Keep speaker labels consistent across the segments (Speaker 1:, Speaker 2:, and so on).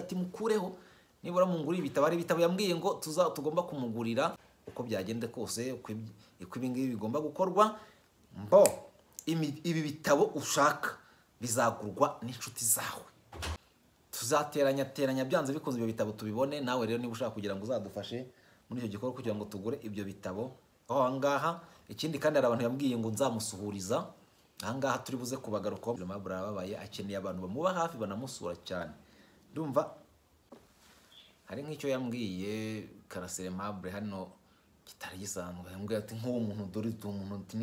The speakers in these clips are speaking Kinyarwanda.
Speaker 1: ati mukureho nibura mungurira ibitabo ari ibitabo yambwiye ngo tuza tugomba kumugurira uko byagenda kose uko ibi ngibi bigomba gukorwa mbo ibi bitabo ushaka bizagurwa n'inshuti zawe tuzateranya teranya byanze bikunze ibyo bitabo tubibone nawe rero niba ushaka kugira ngo uzadufashe muri icyo gikorwa kugira ngo tugure ibyo bitabo aho ngaha ikindi kandi hari abantu yambwiye ngo nzamusuhuriza aha ngaha turi buze mabura ababaye akeneye abantu bamuba hafi banamusura cyane ndumva hari nk'icyo yambwiye karasire mabure hano kitari gisanzwe yambwiye ati nk'uwo muntu dore uwo muntu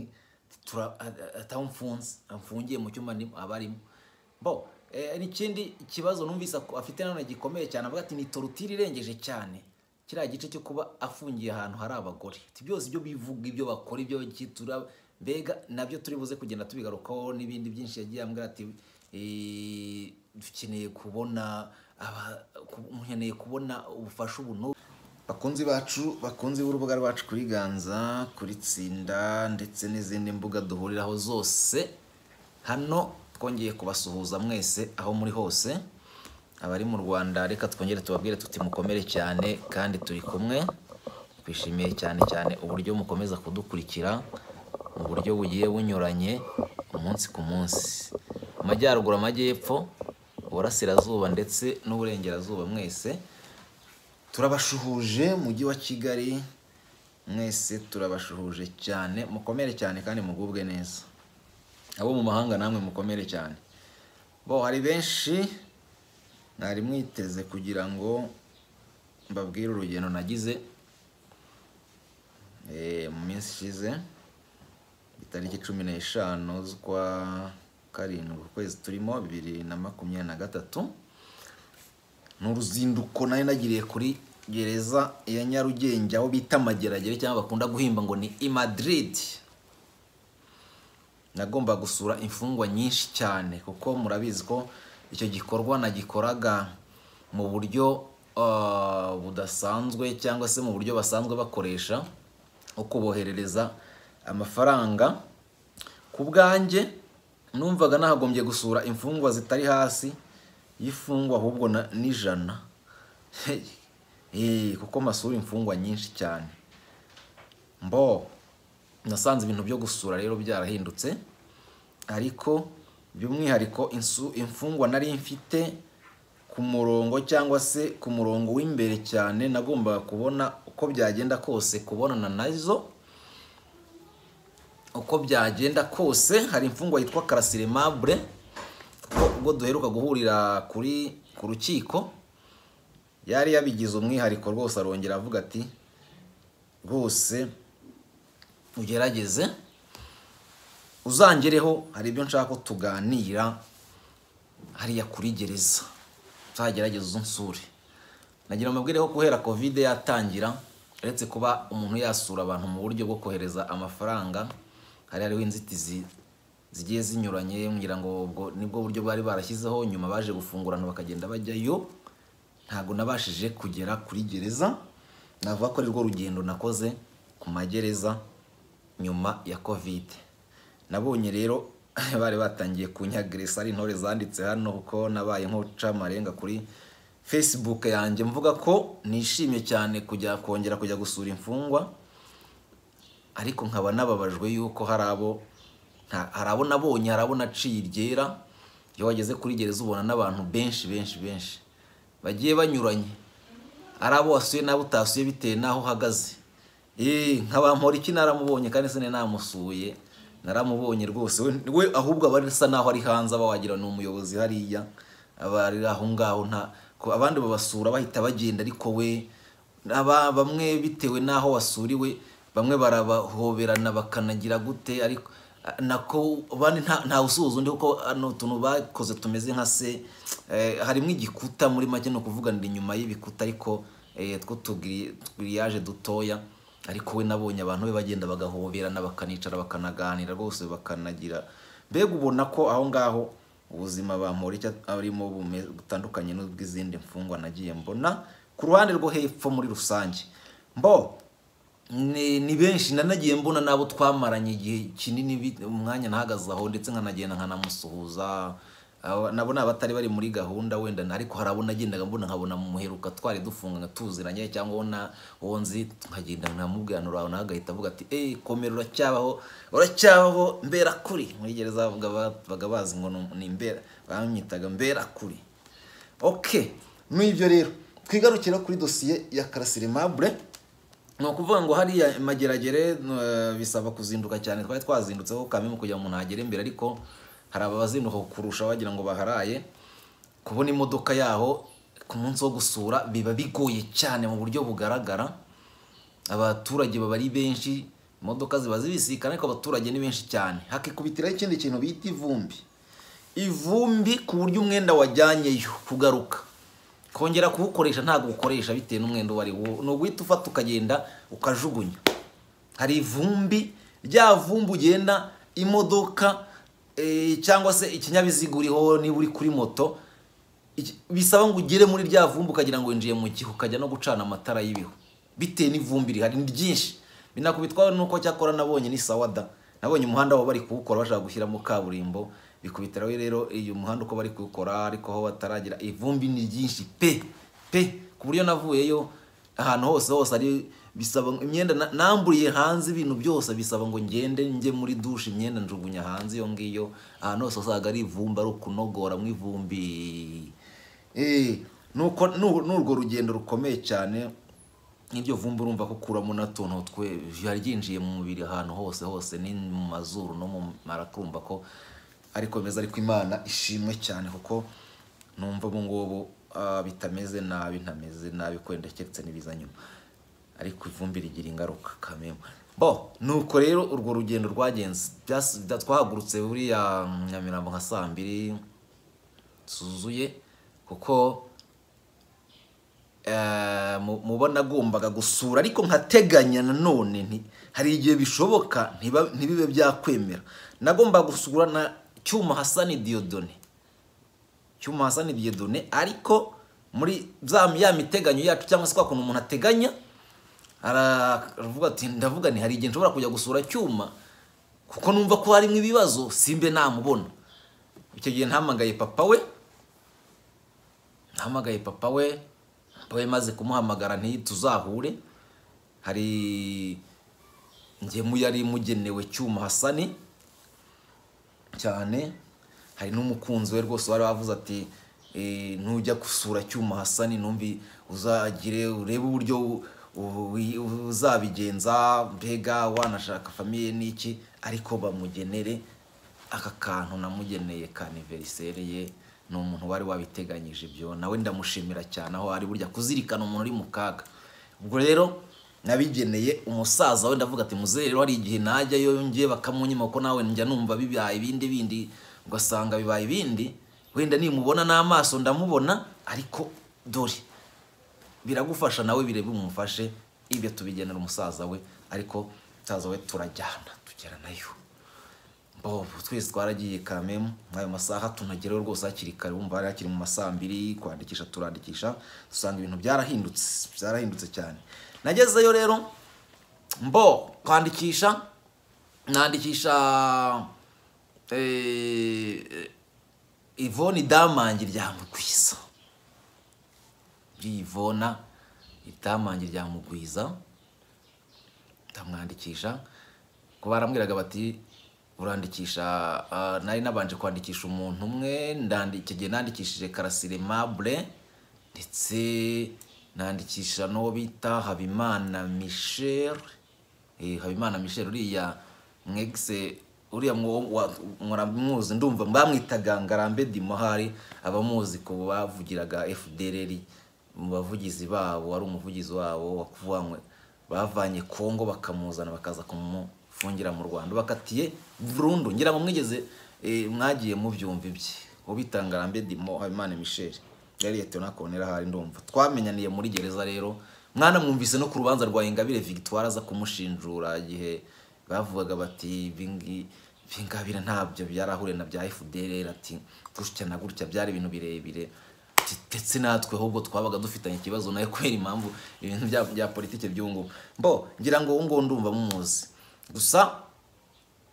Speaker 1: atamfunze amfungiye mu cyumba aba arimo bo n'ikindi eh, kibazo numvise afite nanone gikomeye cyane avuga ati ni torutire irengeje cyane kiriya gice cyo kuba afungiye ahantu hari abagore byose ibyo bivuga ibyo bakora ibyo gitura mbega nabyo turi buze kugenda tubigarukaho n'ibindi byinshi yagiye ambwira ati eh, dukeneye kubona nkeneye kubona ubufasha ubu bakunzi bacu bakunzi b'urubuga rwacu kuri ganza kuri tsinda ndetse n'izindi mbuga duhuriraho zose hano twongeye kubasuhuza mwese aho muri hose abari mu rwanda reka twongere tubabwire tuti mukomere cyane kandi turi kumwe twishimiye cyane cyane uburyo mukomeza kudukurikira mu buryo bugiye bunyuranye umunsi ku munsi amajyaruguru amajyepfo uburasirazuba ndetse n'uburengerazuba mwese turabashuhuje mujyi wa kigali mwese turabashuhuje cyane mukomere cyane kandi mugubwe neza abo mu mahanga namwe mukomere cyane bo hari benshi nari mwiteze kugira ngo mbabwire urugendo nagize eh, mu minsi ishize itariki cumi n'eshanu z'ukwa karindwi ukwezi turimo bibiri na makumyabiri na gatatu ni uruzinduko nari nagiriye kuri gereza ya nyarugenge aho bita amageragere cyangwa bakunda guhimba ngo ni i madrid nagomba gusura imfungwa nyinshi cyane kuko murabizi ko icyo gikorwa nagikoraga mu buryo ah, budasanzwe cyangwa se mu buryo basanzwe bakoresha wo kuboherereza amafaranga ku bwanjye numvaga nahagombye gusura imfungwa zitari hasi y'imfungwa ahubwo n'ijana eh, kuko masura imfungwa nyinshi cyane mbo nasanze ibintu byo gusura rero byarahindutse ariko by'umwihariko imfungwa nari mfite ku murongo cyangwa se ku murongo w'imbere cyane nagombaga kubona uko byagenda kose kubonana nazo uko byagenda kose hari imfungwa yitwa karasirimabure kuko ubwo duheruka guhurira kuri ku rukiko yari yabigize umwihariko rwose arongera avuga ati rwose ugerageze uzangereho hari ibyo nshaka ko tuganira hariya kuri gereza uzagerageza unsure nagira amabwireho guhera kovide yatangira uretse kuba umuntu yasura abantu mu buryo bwo kohereza amafaranga hari hariho inzitizi zigiye zinyuranye ngira ngo ubwo nibwo buryo bari barashyizeho nyuma baje gufungurana bakagenda bajyayo ntabwo nabashije kugera kuri gereza navuga ko ari rwo rugendo nakoze ku magereza nyuma ya kovide nabonye rero bari batangiye kunyageresa ari intore zanditse hano kuko nabaye nk'ucamarenga kuri facebook yanjye mvuga ko nishimye cyane kujya kongera kujya gusura imfungwa ariko nkaba nababajwe yuko hari abo hari abo nabonye hari abo naciye iryera iyo wageze kuri gereza ubona n'abantu benshi benshi benshi bagiye banyuranye ari abo wasuye n'abo utasuye bitewe n'aho uhagaze nkaba iki naramubonye kandi se namusuye naramubonye rwose we ahubwo aba asa n'aho ari hanze aba wagira ni umuyobozi hariya aba ari aho ngaho nta abandi babasura bahita bagenda ariko we bamwe bitewe n'aho wasuriwe bamwe barabahoberana bakanagira gute ariko nako bane nta usuhuza undi kuko hano utuntu bakoze tumeze nka se eh, harimo igikuta muri make ni ukuvuganira inyuma y'ibikuta ariko eh, two tugiriyaje dutoya ariko we nabonye abantu be bagenda bagahoberana bakanicara bakanaganira rwose bakanagira mbega ubona ko aho ngaho ubuzima bamporera arimo butandukanye n'ubw'izindi mfungwa nagiye mbona ku ruhande rwo hepfo muri rusange mbo ni benshi nanagiye mbona n'abo twamaranye igihe kinini umwanya ntahagaze aho ndetse nkanagenda nkanamusuhuza nabo ni abatari bari muri gahunda wenda ariko hari abo nagendaga mbona nkabona mu muheruka twari dufunga tuziranye cyangwa uwo nzi nkagenda nkamuganura nawe agahita avuga ati eee eh, komera uracyabaho uracyabaho mbera kuri muri gereza bavuga bazi ngo ni imbera bamwitaga mbera kuri oke n'ibyo rero twigarukira kuri dosiye ya karasire mabure ni ukuvuga ngo hariya mageragere eh, bisaba kuzinduka cyane twari twazindutseho kamwe kugira ngo umuntu agere imbere ariko hari abazinduka kurusha wagira ngo baharaye kubona imodoka yaho ku munsi wo gusura biba bigoye cyane mu buryo bugaragara abaturage baba ari benshi imodoka ziba zibisikana ariko abaturage ni benshi cyane hakikubitiraho ikindi kintu bita ivumbi ivumbi ku buryo umwenda wajyanyeyo kugaruka kongera kuwukoresha ntabwo uwukoresha bitewe n'umwenda uwo ari wo ni uguhita ufata ukagenda ukajugunya hari ivumbi rya vumbi ugenda imodoka eh, cyangwa se ikinyabiziga uriho niba uri kuri moto bisaba ngo ugere muri rya vumbi ukagira ngo winjiye mu gihe ukajya no gucana amatara y'ibihu bitewe n'ivumbi rihari ni ryinshi binakubitwawe n'uko cyakora nabonye ni sawada nabonye umuhanda wabo bari kuwukora bashaka gushyiramo kaburimbo ikubitiraho rero iyo muhanda uko bari kuwukora ariko aho bataragira ivumbi ni ryinshi pe pe ku buryo navuyeyo ahantu hose hose ari bisaba imyenda namburiye hanze ibintu byose bisaba ngo ngende njye muri dushe imyenda njugunya hanze iyo ngiyo ahantu hose usanga ari ivumbi ari ukunogora mu ivumbi eh, ni urwo rugendo rukomeye cyane nk'iryo vumbi urumva ko kuramo n'utuntu twe ryinjiye mu mubiri ahantu hose hose ni mu mazuru no mu marakumva ko ariko bimeze ariko imana ishimwe cyane kuko numva ubu ngubu bitameze nabi ntameze nabi kwenda keretse n'ibiza nyuma ariko ivumbi rigira ingaruka kamemu bo nuko rero urwo rugendo rwagenze twahagurutse buriya mm, nyamirambo nka saa mbiri zuzuye kuko e, mubona nagombaga gusura ariko nkateganya nanone hari igihe bishoboka ntibibe byakwemera nagomba gusura cyuma hasani diyodone cyuma hasani diyodone ariko muri za ya miteganyo yacu cyangwa se kwa kuntu umuntu ateganya aravuga ati ndavuga ni hari igihe nshobora kujya gusura cyuma kuko numva ko harimo ibibazo simbe namubona icyo gihe ntahamagaye papa we ntahamagaye papa we papa we maze kumuhamagara tuzahure hari ngemuye yari mugenewe cyuma hasani cyane hari n'umukunzi we rwose wari wavuze ati eh, ntujya gusura cyuma hasani numvi uzagire urebe uburyo uzabigenza mbega wanashaka famiye n'iki ariko bamugenere aka kantu namugeneye ka ye ni umuntu wari wabiteganyije ibyo nawe ndamushimira cyane aho ari burya kuzirikana umuntu uri mu kaga ubwo rero nabigeneye umusaza we ndavuga ati muzehe rero hari igihe najyayo yongeye bakamunyima ko nawe njya numva bibaye ibindi bindi ugasanga bibaye ibindi wenda nimubona n'amaso ndamubona ariko dore biragufasha nawe birebe umufashe ibyo tubigenera umusaza we ariko umusaza we turajyana tugera nayo bobu twese twaragiye kamemu nk'ayo masaha tunageraho rwose hakiri kare wumva hari hakiri mu masaa mbiri kwandikisha turandikisha dusanga ibintu byarahindutse byarahindutse cyane nagezeyo rero mbo kwandikisha nandikisha ivoni eh, damangi rya mugwiza muri ivona damangi rya mugwiza ndamwandikisho kuba barambwiraga bati urandikisha ah, nari nabanje kwandikisha umuntu umwe icyo gihe nandikishije karasire mabure ndetse nandikisha n'uwo bita habimana michel eh, habimana michel uriya mwegise uriya muramuzi ndumva bamwitaga ngarambe dimuhari abamuzi ko bavugiraga fdr mu bavugizi babo wari umuvugizi wabo wakuvanywe bavanye kongo bakamuzana bakaza kumufungira mu rwanda bakatiye eh, burundu ngira ngo mwigeze eh, mwagiye mubyumva ibye ubitanga ngarambe dimo habimana michel yari leta ntakonera ahari ndumva twamenyaniye muri gereza rero mwana mwumvise no ku rubanza rwa ingabire victoire aza kumushinjura igihe bavugaga bati ingabire ntabyo byarahure na bya fdr ati gutya na gutya byari ibintu birebire ndetse natwe ahubwo twabaga dufitanye ikibazo nayo kubera impamvu ibintu bya politiki byungu ngubu ngira ngo ubu ndumva mumuzi gusa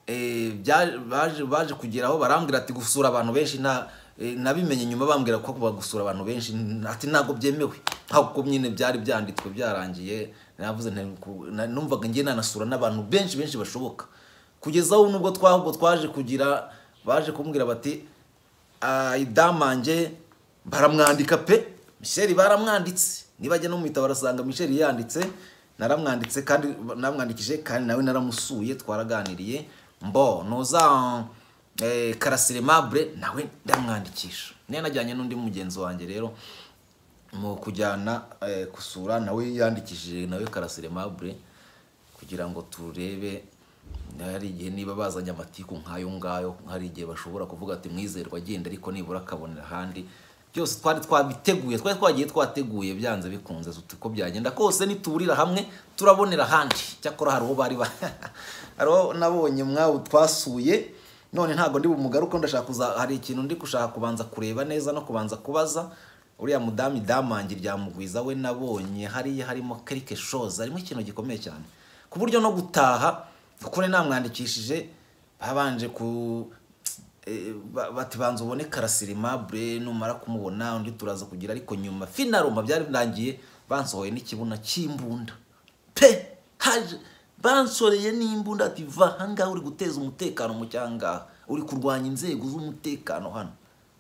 Speaker 1: eh, baje kugeraho barambwira ati gusura abantu benshi nta Eh, nabimenye nyuma bambwira ko bagusura abantu benshi ati ntabwo byemewe ntabwo nyine byari byanditswe byarangiye navuze numvaga ngiye nanasura n'abantu benshi benshi bashoboka kugeza aho nubwo twahubwo twaje kugira baje kumbwira bati ah, idamange baramwandika pe misheri baramwanditse nibajya no muhita barasanga misheri yanditse naramwanditse kandi namwandikije kandi nawe naramusuye twaraganiriye mbo ntuza Eh, karasire mabure nawe ndamwandikisha niyo najyanye n'undi mugenzi wanjye rero mu kujyana eh, gusura nawe yandikishije nawe karasire mabure kugira ngo turebe hari igihe niba bazanye amatiku nk'ayo ngayo hari igihe bashobora kuvuga ati mwizerwa agenda ariko nibura akabonera ahandi byose twari twabiteguye twari twagiye twateguye byanze bikunze uko byagenda kose niturira hamwe turabonera ahandi cyakora hari uwo bari ba nabonye mwabo twasuye none ntabwo ndi bumugaruke ndashaka kuza hari ikintu ndi gushaka kubanza kureba neza no kubanza kubaza uriya mudamu idamange ryamugwiza we nabonye hariya harimo kerike shoza harimo ikintu gikomeye cyane ku buryo no gutaha kure namwandikishije babanje ku eh, bati banza ubone karasirimabure numara kumubona undi turaza kugira ariko nyuma finaruma byari birangiye bansohoye n’ikibuna cy'imbunda pe haje bansoreye n'imbunda ati va ahangaha uri guteza umutekano mu cyangaha uri kurwanya inzego z'umutekano hano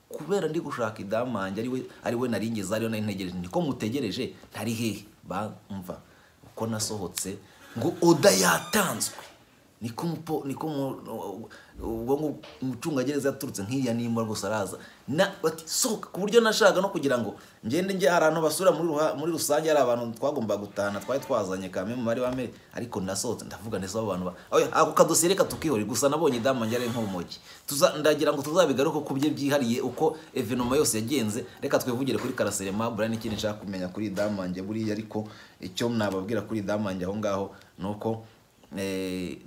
Speaker 1: kubera ndi gushaka idamange ari we ari we naringeze ntegereje niko mutegereje ntari hehe bamva uko nasohotse ngo oda yatanzwe niko niko umucungagereza aturutse nk'iriya nimba rwose araza sohoka ku buryo nashaka no kugira ngo ngende njye hari ahantu basura muri muri rusange hari abantu twagomba gutana twari twazanye kamwe mu bari bamwe ariko nasohotse ndavuga neza abo bantu ako kadosiyere katukihore gusa nabonye damu njyare nk'urumogi ndagira ngo tuzabigaruke ku bye byihariye uko evenoma yose yagenze reka twivugire kuri karaserema buriya n'ikindi nshaka kumenya kuri damu buriya ariko icyo nababwira kuri damu aho ngaho ni uko eh,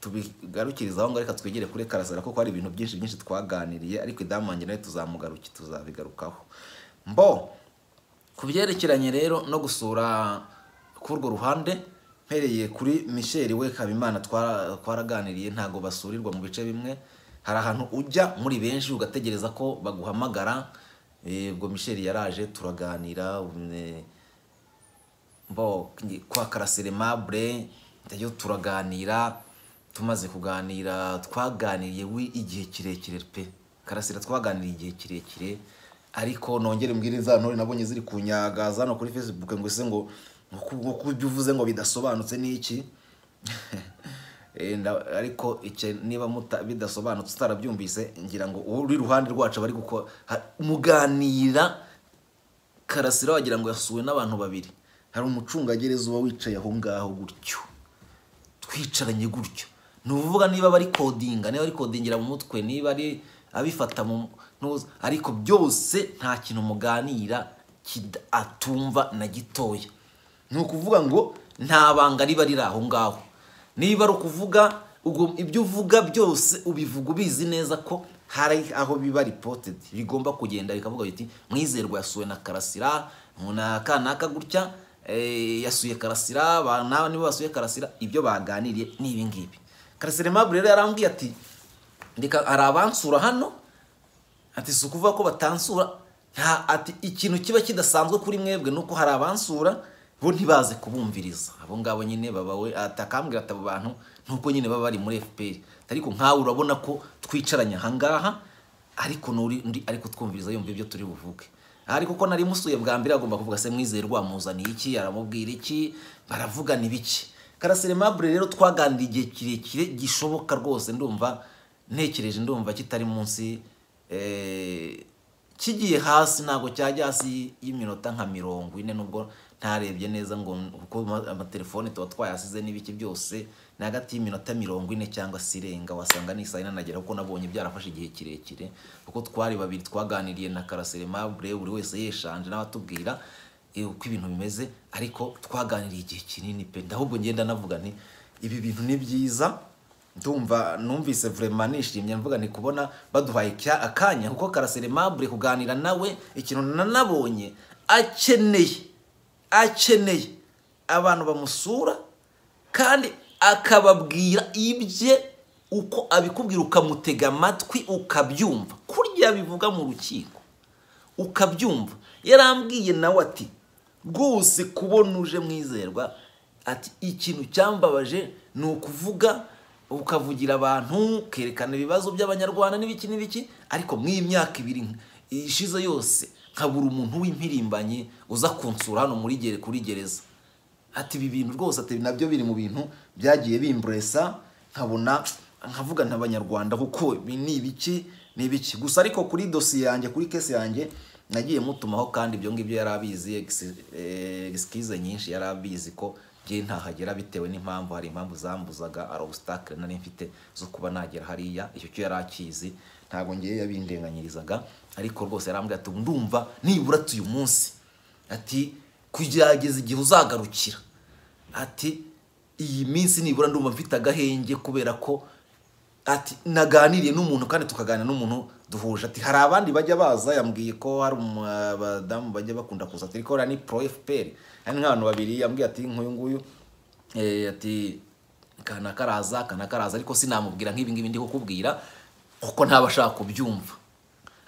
Speaker 1: tubigarukirizaho ngo reka twigire kuri karasira kuko hari ibintu byinshi byinshi twaganiriye ariko idamange nawe tuzamugaruki tuzabigarukaho mbo ku byerekeranye rero no gusura kuri urwo ruhande mpereye kuri michel we habimana twaraganiriye ntago basurirwa mu bice bimwe hari ahantu ujya muri benshi ugategereza ko baguhamagara ubwo michel yaraje turaganira mbo kwa karasire mabure turaganira tumaze kuganira twaganiriye we igihe kirekire pe karasira twaganiriye igihe kirekire ariko nongere mbwire za ntore nabonye ziri kunyaga nyaga hano kuri facebook ngo ise ngo nk'uko ibyo uvuze ngo bidasobanutse ni iki eh, ariko niba muta bidasobanutse utarabyumvise ngira ngo uri iruhande rwacu bari gukora muganira karasira wagira ngo yasuwe n'abantu babiri hari umucungagereza uba wicaye aho ngaho gutyo twicaranye gutyo ni ukuvuga niba bari kodinga niba bari kodingira mu mutwe niba ari abifata mu ariko byose nta kintu muganira atumva na gitoya ni ukuvuga ngo nta banga riba riri aho ngaho niba ari ukuvuga ibyo uvuga byose ubivuga ubizi neza ko hari aho biba ripotedi bigomba kugenda bikavuga biti mwizerwa yasuwe na karasira kanaka gutya eh, yasuye karasira niba basuye karasira ibyo baganiriye ni ibingibi karaseremabure rero yarambwiye ati reka hari abansura hano ati si ukuvuga ko batansura nta ati ikintu kiba kidasanzwe kuri mwebwe ni uko hari abansura bo ntibaze kubumviriza abo ngabo nyine babawe atakambwira ati abo bantu nuko nyine baba bari muri fpr ariko nkawe urabona ko twicaranye ahangaha ariko nuri ariko twumviriza yumva ibyo turi buvuge ariko ko nari musuye bwa mbere agomba kuvuga se mwizerwa muzaniye iki aramubwira iki baravugana ibiki karasire mabure rero twaganda igihe kirekire gishoboka rwose ndumva ntekereje ndumva kitari munsi eh, kigiye hasi ntabwo cyajya hasi y'iminota nka mirongo ine nubwo ntarebye neza ngo kuko amatelefone tuba twayasize n'ibiki byose ni hagati y'iminota mirongo ine cyangwa se irenga wasanga n'isaha inanagera kuko nabonye byarafashe igihe kirekire kuko twari babiri twaganiriye na karasire mabure buri wese yeshanje n'abatubwira Eh, uko ibintu bimeze ariko twaganiriye igihe kinini pe ahubwo ngenda navuga ni ibi bintu ni byiza ndumva numvise vurema nishimye mvuga ni kubona baduhaye akanya kuko karaseremabure kuganira nawe ikintu nanabonye akeneye akeneye abantu bamusura kandi akababwira ibye uko abikubwira ukamutega amatwi ukabyumva kurya bivuga mu rukiko ukabyumva yarambwiye nawe ati rwose kubona uje mwizerwa ati ikintu cyambabaje ni ukuvuga ukavugira abantu ukerekana ibibazo by'abanyarwanda n'ibiki n'ibiki ariko mw'iyi myaka ibiri ishize yose nkabura umuntu w'impirimbanyi uza kunsura hano muri gere kuri gereza ati ibi bintu rwose ati nabyo biri mu bintu byagiye bimburesa nkabona nkavuga nk'abanyarwanda kuko ni ibiki ni ibiki gusa ariko kuri dosiye yanjye kuri kesi yanjye nagiye mutumaho kandi ibyo ngibyo yari abizi egisikize eh, nyinshi yari abizi ko bye ntahagera bitewe n'impamvu hari impamvu zambuzaga ari nari mfite zo kuba nagera hariya icyo cyo yari akizi ntabwo ngewe yabindenganyirizaga ariko rwose yarambwira ati ndumva nibura uyu munsi ati kugerageza igihe uzagarukira ati iyi minsi nibura ndumva mfite agahenge kubera ko ati naganiriye n'umuntu kandi tukaganira n'umuntu duhuje ati hari abandi bajya baza yambwiye ko hari um, abadamu bajya bakunda kuza ati ariko ni pro fpr hari nk'abantu babiri yambwiye ati nk'uyu nguyu eh, ati kana karaza kana karaza ariko sinamubwira nk'ibi ngibi ndi kukubwira kuko ntabashaka kubyumva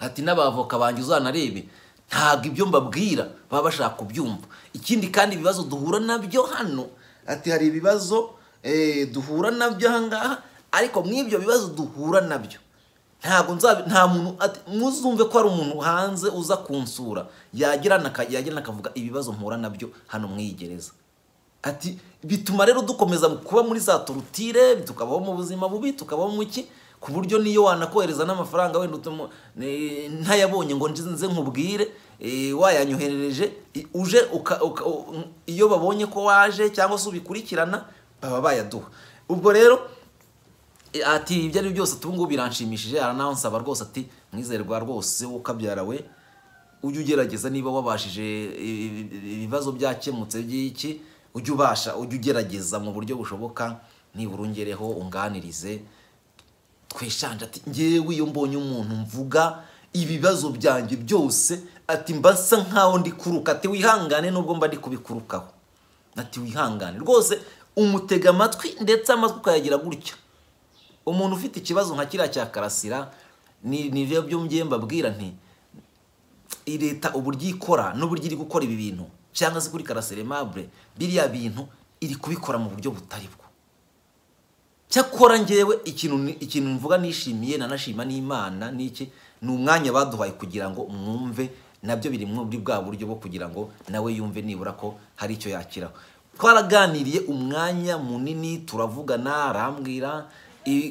Speaker 1: ati n'abavoka banjye uzanarebe ntabwo ibyo mbabwira baba bashaka kubyumva ikindi kandi ibibazo duhura nabyo hano ati hari ibibazo eh, duhura nabyo aha ariko mw'ibyo bibazo duhura nabyo ntabwo nta muntu muzumve ko ari umuntu hanze uza kunsura yagirana akavuga ibibazo mpura nabyo hano mwigereza ati bituma rero dukomeza kuba muri za torutire tukabaho mu buzima bubi tukabaho mu iki ku buryo niyo wanakohereza n'amafaranga wenda utuma’ ntayabonye ngo nze nkubwire e, wayanyoherereje uje iyo babonye ko waje cyangwa se ubikurikirana baba bayaduha ubwo rero ati ibyo ari byose ubu ngubu biranshimishije aranansaba rwose ati mwizerwa rwose wowe ukabyara we ujye ugerageza niba wabashije ibibazo byakemutse by'iki ujye ubasha ujye ugerageza mu buryo bushoboka nibura ungereho unganirize twishanje ati ngewe iyo mbonye umuntu mvuga ibibazo byanjye byose ati mba nsa nkaho ndikuruka ati wihangane nubwo mba ndi kubikurukaho ati wihangane rwose umutega amatwi ndetse amatwi ukayagira gutya umuntu ufite ikibazo nka kiriya cya karasira ni byo byongeye mbabwira nti leta uburyo ikora n'uburyo iri gukora ibi bintu cyangwa se kuri karasire mabure biriya bintu iri kubikora mu buryo butari bwo cyakora ngewe ikintu mvuga nishimiye nanashima n'imana n'iki ni umwanya baduhaye kugira ngo mwumve nabyo biri muri bwa buryo bwo kugira ngo nawe yumve nibura ko hari icyo yakiraho twaraganiriye umwanya munini turavugana arambwira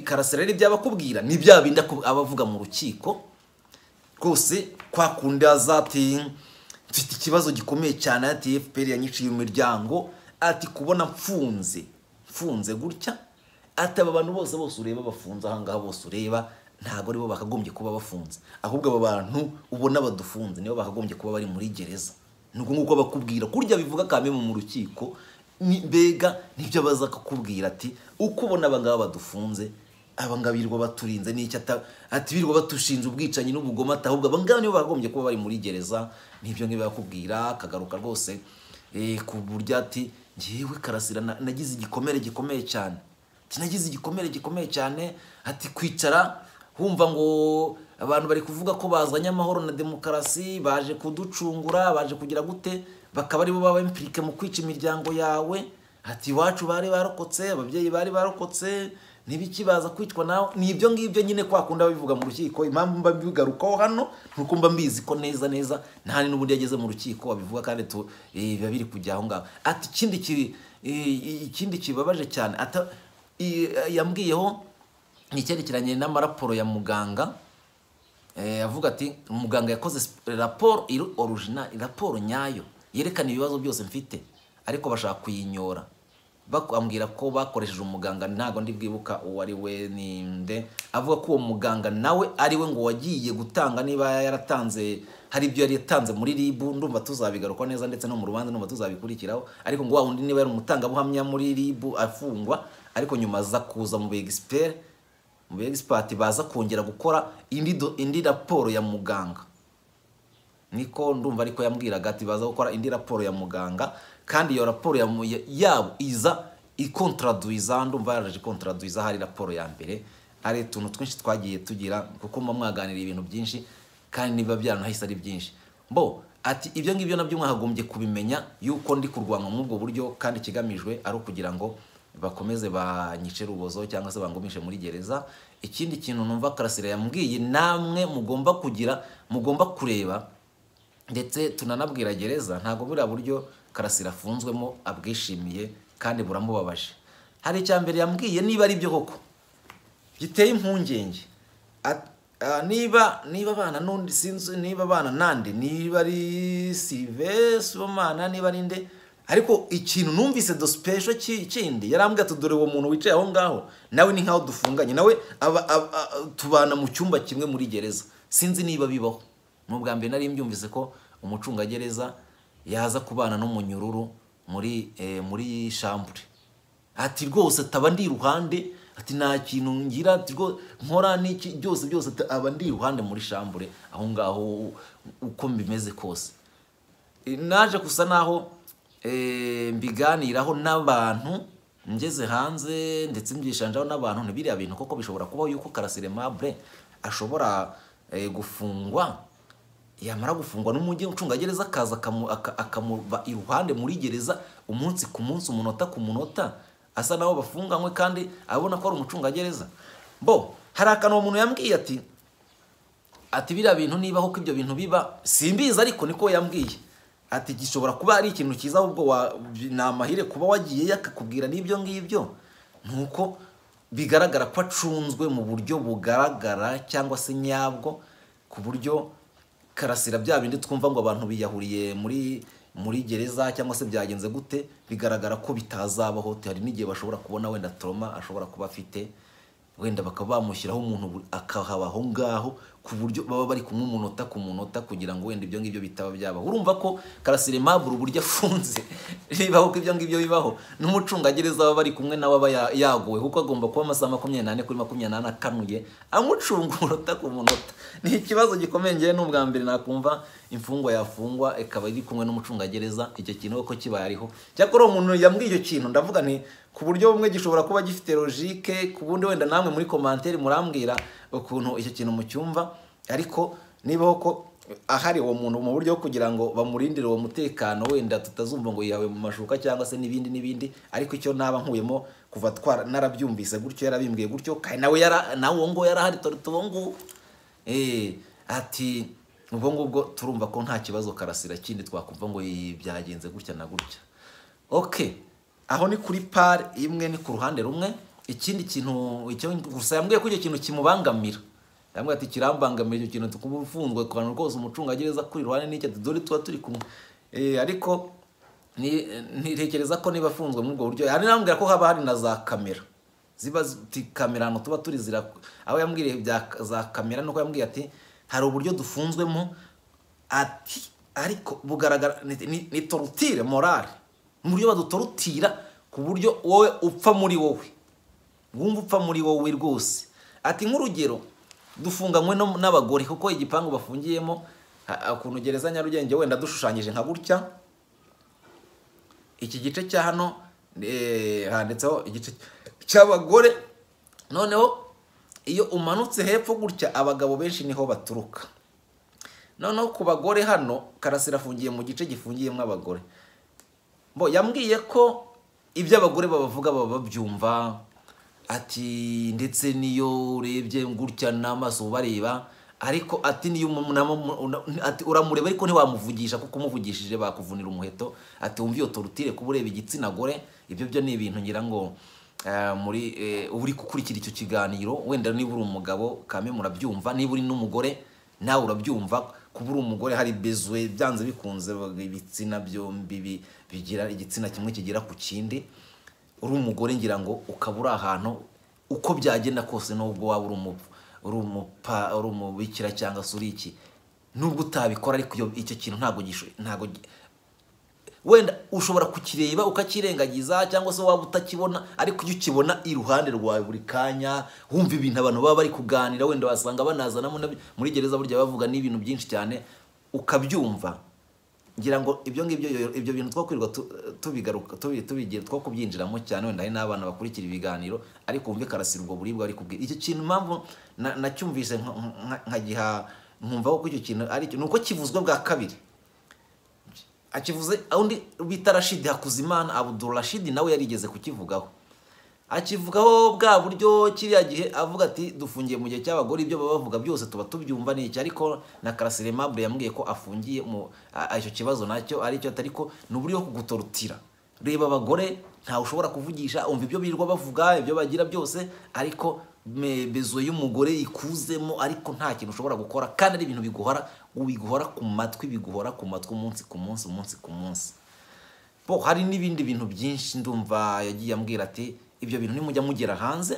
Speaker 1: karasira rero ibyo abakubwira ni bya bindi aba avuga mu rukiko rwose kwa kundi azati mfite ikibazo gikomeye cyane ati fpr yanyiciye imiryango ati kubona mfunze mfunze gutya ati aba bantu bose bose ureba bafunze ahangaha bose ureba ntabwo aribo bakagombye kuba bafunze ahubwo aba bantu ubona badufunze nibo bakagombye kuba bari muri gereza ni uko nguko bakubwira kurya bivuga kamwe mu rukiko mbega nibyo baza kukubwira ati uko ubona abangaba badufunze abangaba birirwa baturinze n'icyo ati birirwa batushinze ubwicanyi n'ubugoma ahubwo abangaba nibo bagombye kuba bari muri gereza nibyo niba yakubwira akagaruka rwose eh, ku buryo ati ngewe karasira nagize igikomere gikomeye cyane nagize igikomere gikomeye cyane ati kwicara wumva ngo abantu bari kuvuga ko bazanye amahoro na demokarasi baje kuducungura baje kugira gute bakaba aribo baba impirike mu kwica imiryango yawe hati iwacu bari barokotse ababyeyi bari barokotse ntibiki baza kwicwa nawe ni ibyo ngibyo nyine kwa bivuga mu rukiko impamvu mba mbigarukaho hano ni mba mbizi ko neza neza nta n'uburyo yageze mu rukiko wabivuga kandi eh, biba biri kujya aho ngaho ati ikindi eh, kibabaje cyane yambwiyeho ni icyerekeranye n'amaraporo ya muganga eh, avuga ati muganga yakoze raporo orujina raporo nyayo yerekana ibibazo byose mfite ariko bashaka kuyinyora bambwira ko bakoresheje umuganga ntago ndi bwibuka uwo ari we ninde avuga ko uwo muganga nawe ari we ngo wagiye gutanga niba yaratanze hari ibyo yari yatanze muri ribu ndumva tuzabigaruka neza ndetse no mu rubanza ndumva tuzabikurikiraho ariko ngo wa wundi niba yari umutangabuhamya muri ribu afungwa ariko nyuma aza kuza mu begisiperi mu begisipati baza kongera gukora indi raporo ya muganga niko ndumva ariko yambwiraga ati baza gukora indi raporo ya muganga kandi iyo raporo yabo iza ikontaraduwiza ndumva yaraje ikontaraduwiza hari raporo ya mbere hari utuntu twinshi twagiye tugira kuko muba mwaganiriye ibintu byinshi kandi niba byaranahise ari byinshi bo ati ibyo ngibyo nabyo mwahagombye kubimenya yuko ndi kurwanya muri ubwo buryo kandi ikigamijwe ari ukugira ngo bakomeze banyicire ubuzo cyangwa se bangumishe muri gereza ikindi kintu numva karasira yambwiye namwe mugomba kugira mugomba kureba ndetse tunanabwira gereza ntabwo buriya buryo karasira afunzwemo abwishimiye kandi buramubabaje hari icya mbere yambwiye niba ari byo koko giteye impungenge niba niba abana n'undi sinzi niba abana nande niba ari sive sibomana niba ari nde ariko ikintu numvise dosipeje kindi yarambwira ati dore uwo muntu wicaye aho ngaho nawe ni nkaho dufunganye nawe tubana mu cyumba kimwe muri gereza sinzi niba bibaho ni mbere nari mbyumvise ko umucungagereza yaza kubana n'umunyururu muri eh, muri shambure ati rwose taba ndi iruhande ati nta kintu ngira nkora n'iki byose byose aba ndi iruhande muri shambure aho ngaho uko mbimeze kose eh, naje gusa naho eh, mbiganiraho n'abantu ngeze hanze ndetse mbyishanjaho n'abantu ntibiriya bintu koko bishobora kubaho yuko karasire mabure ashobora gufungwa yamara gufungwa n'umujyi ucungagereza akaza akamuba iruhande muri gereza umunsi ku munsi umunota ku munota asa naho bafunganywe kandi abona ko ari umucungagereza bo hari akantu uwo yambwiye ati ati biriya bintu nibaho ko ibyo bintu biba simbiza ariko niko yambwiye ati gishobora kuba ari ikintu cyiza ahubwo ni amahire kuba wagiye akakubwira n'ibyo ngibyo nuko bigaragara ko acunzwe mu buryo bugaragara cyangwa se nyabwo ku buryo karasira bya bindi twumva ngo abantu biyahuriye muri muri gereza cyangwa se byagenze gute bigaragara ko bitazabaho hari n'igihe bashobora kubona wenda toroma ashobora kuba afite wenda bakaba bamushyiraho umuntu akahaba aho ngaho ku buryo baba bari kumwe umunota ku munota kugira ngo wenda ibyo ngibyo bitaba byabaho urumva ko karasire maburo uburyo afunze bibaho ko ibyo ngibyo bibaho n'umucungagereza baba bari kumwe nawe aba yaguwe kuko agomba kuba amasaha makumyabiri n'ane kuri makumyabiri n'ane akanuye amucunga umunota ku munota ni ikibazo gikomeye ngewe n'ubwa mbere nakumva imfungwa yafungwa ikaba iri kumwe n'umucungagereza icyo kintu ko kibayariho cyakora umuntu yambwiye icyo kintu ndavuga nti ku buryo bumwe gishobora kuba gifite logike ku bundi wenda namwe muri komanteri murambwira ukuntu icyo kintu mucyumva ariko nibaho ko ahari uwo muntu mu buryo kugira ngo bamurindire uwo mutekano wenda tutazumva ngo yawe mu mashuka cyangwa se n'ibindi n'ibindi ariko icyo naba nkuyemo kuva twara narabyumvise gutyo yarabimbwiye gutyo kandi nawe yara nawe uwo nguwo yarahari uwo nguwo eh, ati ubwo ngubwo turumva ko nta kibazo karasira kindi twakumva ngo byagenze gutya na gutya oke aho ni kuri pari imwe ni ku ruhande rumwe ikindi kintu gusa yambwiye ko icyo kintu kimubangamira yambwiye ati kirambangamira icyo kintu tukubufunzwe ku bantu rwose umucungagereza kuri iruhande n'icyo dore tuba turi kumwe eh, ariko ntekereza ko niba afunzwe muri ubwo buryo hari n'abambwira ko haba hari na za kamera ziba kamera ahantu tuba turi zira aho yambwiriye bya za kamera nuko yambwiye ati hari uburyo dufunzwemo ati ariko bugaragara ni torutire morale mu buryo badutorotira ku buryo wowe upfa muri wowe wumva upfa muri wowe rwose ati nk'urugero dufunganywe n'abagore kuko igipangu bafungiyemo ukuntu gereza nyarugenge wenda dushushanyije nka gutya iki gice cya hano eh, handitseho igice cy'abagore noneho iyo umanutse hepfo gutya abagabo benshi niho baturuka noneho ku bagore hano karasira afungiye mu gice gifungiyemo abagore yambwiye ko ibyo abagore babavuga baba babyumva ati ndetse n'iyo urebye gutya n'amaso ubareba ariko ati niyo ati uramureba ariko ntiwamuvugisha kuko umuvugishije bakuvunira umuheto ati wumva iyo torutire kuba ureba igitsina gore ibyo byo ni ibintu ngira ngo eh, muri eh, uri gukurikira icyo kiganiro wenda niba uri umugabo kame murabyumva niba uri n'umugore nawe urabyumva kuba uri umugore hari bezwe byanze bikunze ibitsina byombi bigira igitsina kimwe kigera ku kindi uri umugore ngira ngo ukaba uri ahantu uko byagenda kose n'ubwo waba uri umubikira cyangwa se uri iki nubwo utabikora ariko icyo kintu ntabwo wenda ushobora kukireba ukakirengagiza cyangwa se waba utakibona ariko iyo ukibona iruhande rwawe buri kanya wumva ibintu abantu baba bari kuganira wenda wasanga banazana muri gereza burya bavuga n'ibintu byinshi cyane ukabyumva ngira ngo ibyo ngibyo ibyo bintu twakwirwa tubigaruka tubigira two kubyinjiramo cyane wenda hari n'abana bakurikira ibiganiro ariko wumve karasira ubwo buribwe ari kubwira icyo kintu impamvu nacyumvise nkagiha nkumva ko icyo kintu ari cyo ni uko kivuzwe bwa kabiri akivuze undi bita rashidi hakuzimana abudurashidi nawe yarigeze kukivugaho akivugaho bwa buryo kiriya gihe avuga ati dufungiye mu gihe cy'abagore ibyo baba bavuga byose tuba tubyumva ni iki ariko na karasirimabure yambwiye ko afungiye mu icyo kibazo nacyo aricyo ariko ni uburyo bwo kugutorutira reba abagore ntawe ushobora kuvugisha umva ibyo birirwa bavuga ibyo bagira byose ariko mebezo y'umugore ikuzemo ariko nta kintu ushobora gukora kandi ari ibintu biguhora biguhora ku matwi biguhora ku matwi umunsi ku munsi umunsi ku munsi bo hari n'ibindi bintu byinshi ndumva yagiye ambwira ati ibyo bintu nimujya mugera hanze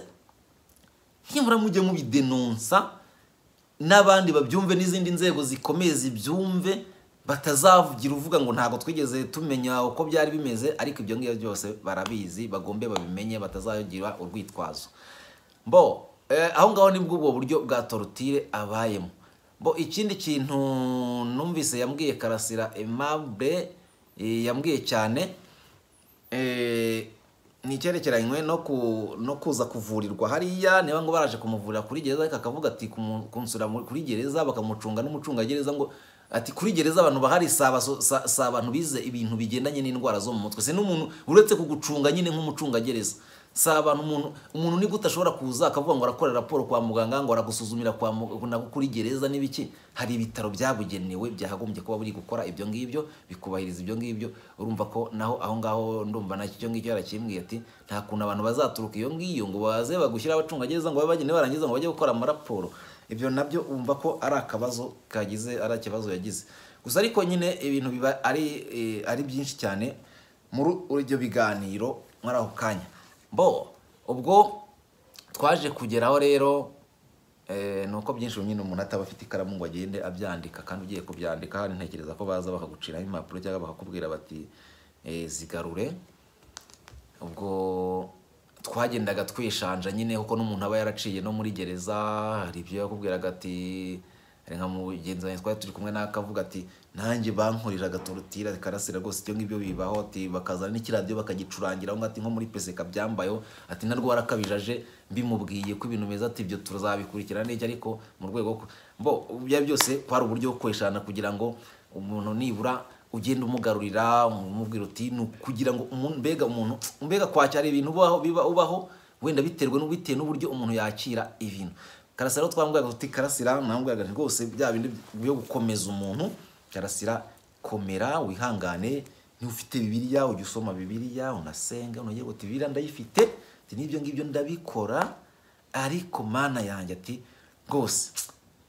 Speaker 1: nkimura mujye mubidenonsa n'abandi babyumve n'izindi nzego zikomeye zibyumve batazavugira uvuga ngo ntabwo twigeze tumenya uko byari bimeze ariko ibyo ngibyo byose barabizi bagombe babimenye batazagira urwitwazo mbo eh, aho ngaho nibwo ubwo buryo bwa torutire abayemo mbo ikindi kintu numvise yambwiye karasira emabure eh, yambwiye cyane eh, ni icyerekeranywe no kuza kuvurirwa hariya niba ngo baraje kumuvurira kuri gereza ariko akavuga ati kunsura kuri gereza bakamucunga n'umucungagereza ngo ati kuri gereza abantu bahari si abantu bize ibintu bigendanye n'indwara zo mu mutwe se n'umuntu uretse kugucunga nyine nk'umucungagereza si abantu umuntu umuntu ni gute ashobora kuza akavuga ngo arakorera raporo kwa muganga ngo aragusuzumira kuri gereza n'ibiki hari ibitaro byabugenewe byahagombye kuba buri gukora ibyo ngibyo bikubahiriza ibyo ngibyo urumva ko naho aho ngaho ndumva nacyo icyo ngicyo yarakimbwiye ati nta kuntu abantu bazaturuka iyo ngiyo ngo baze bagushyiraho abacungagereza ngo babe bagende barangiza ngo bajye gukora amaraporo ibyo nabyo wumva ko ari akabazo kagize ari ikibazo yagize gusa ariko nyine ibintu biba ari eh, byinshi cyane muri ibyo biganiro muri ako kanya bo ubwo twaje kugeraho rero eh, ni uko byinshi nyine umuntu ataba afite ikaramu ngo agende abyandika kandi ugiye kubyandika hano ntekereza ko baza bakaguciraho impapuro cyangwa bakakubwira bati eh, zigarure ubwo twagendaga twishanja nyine kuko n'umuntu aba yaraciye no muri gereza hari ibyo yakubwiraga ati hari nka mugenzi wanjye twari turi kumwe n'akavuga ati nanjye bankorera agatorotira karasira rwose ibyo ngibyo bibaho ati bakazana n'ikiradiyo bakagicurangiraho ati nko muri peseka byambayeho ati narwo warakabije mbimubwiye ko ibintu bimeze ati ibyo tuzabikurikira neza ariko mu rwego mbo ibyo byose hari uburyo bwo gukoreshana kugira ngo umuntu nibura ugenda umugarurira umubwira uti ni ukugira ngo mbega umuntu mbega kwakira ibintu ubaho wenda biterwa n'ubitewe n'uburyo umuntu yakira ibintu karasira aho twambwaga tuti karasira namubwiraga rwose bya bindi byo gukomeza umuntu karasira komera wihangane ufite bibiriya ujya usoma bibiriya unasenga unongera uti bibiriya ndayifite n'ibyo ngibyo ndabikora ariko mana yanjye ati rwose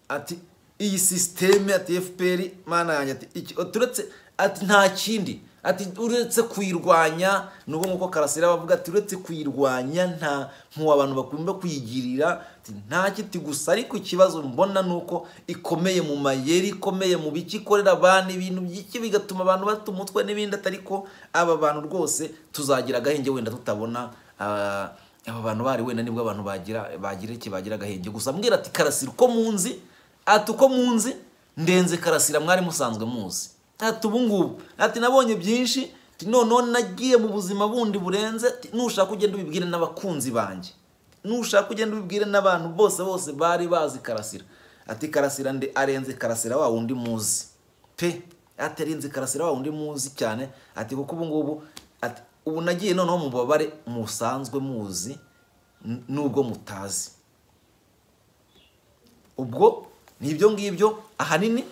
Speaker 1: ati iyi sisiteme ati efuperi mana yanjye ati turetse ati nta kindi ati uretse kuyirwanya nubwo nkuko karasira bavuga ati uretse kuyirwanya nta nkuba abantu bakunda kuyigirira nta kiti gusa ariko ikibazo mbona ni uko ikomeye mu mayeri ikomeye mu biki ikorera abantu ibintu by'iki bigatuma abantu bata umutwe n'ibindi atari ko aba bantu rwose tuzagira agahenge wenda tutabona ah, aba bantu bari wenda nibwo abantu bagira bagira iki bagira agahenge gusa mbwira ati karasira uko munzi ati uko munzi ndenze karasira mwari musanzwe muzi ati ubu ngubu ati nabonye byinshi noneho nagiye mu buzima bundi burenze nushaka ugenda ubibwire n'abakunzi banjye nushaka ugenda ubibwire n'abantu bose bose bari bazi karasira ati karasira ndi arenze karasira wa wundi muzi pe ati arenze karasira wa wundi muzi cyane ati kuko ubu ngubu ati ubu nagiye noneho mu babare musanzwe muzi nubwo mutazi ubwo ni ibyo ngibyo ahanini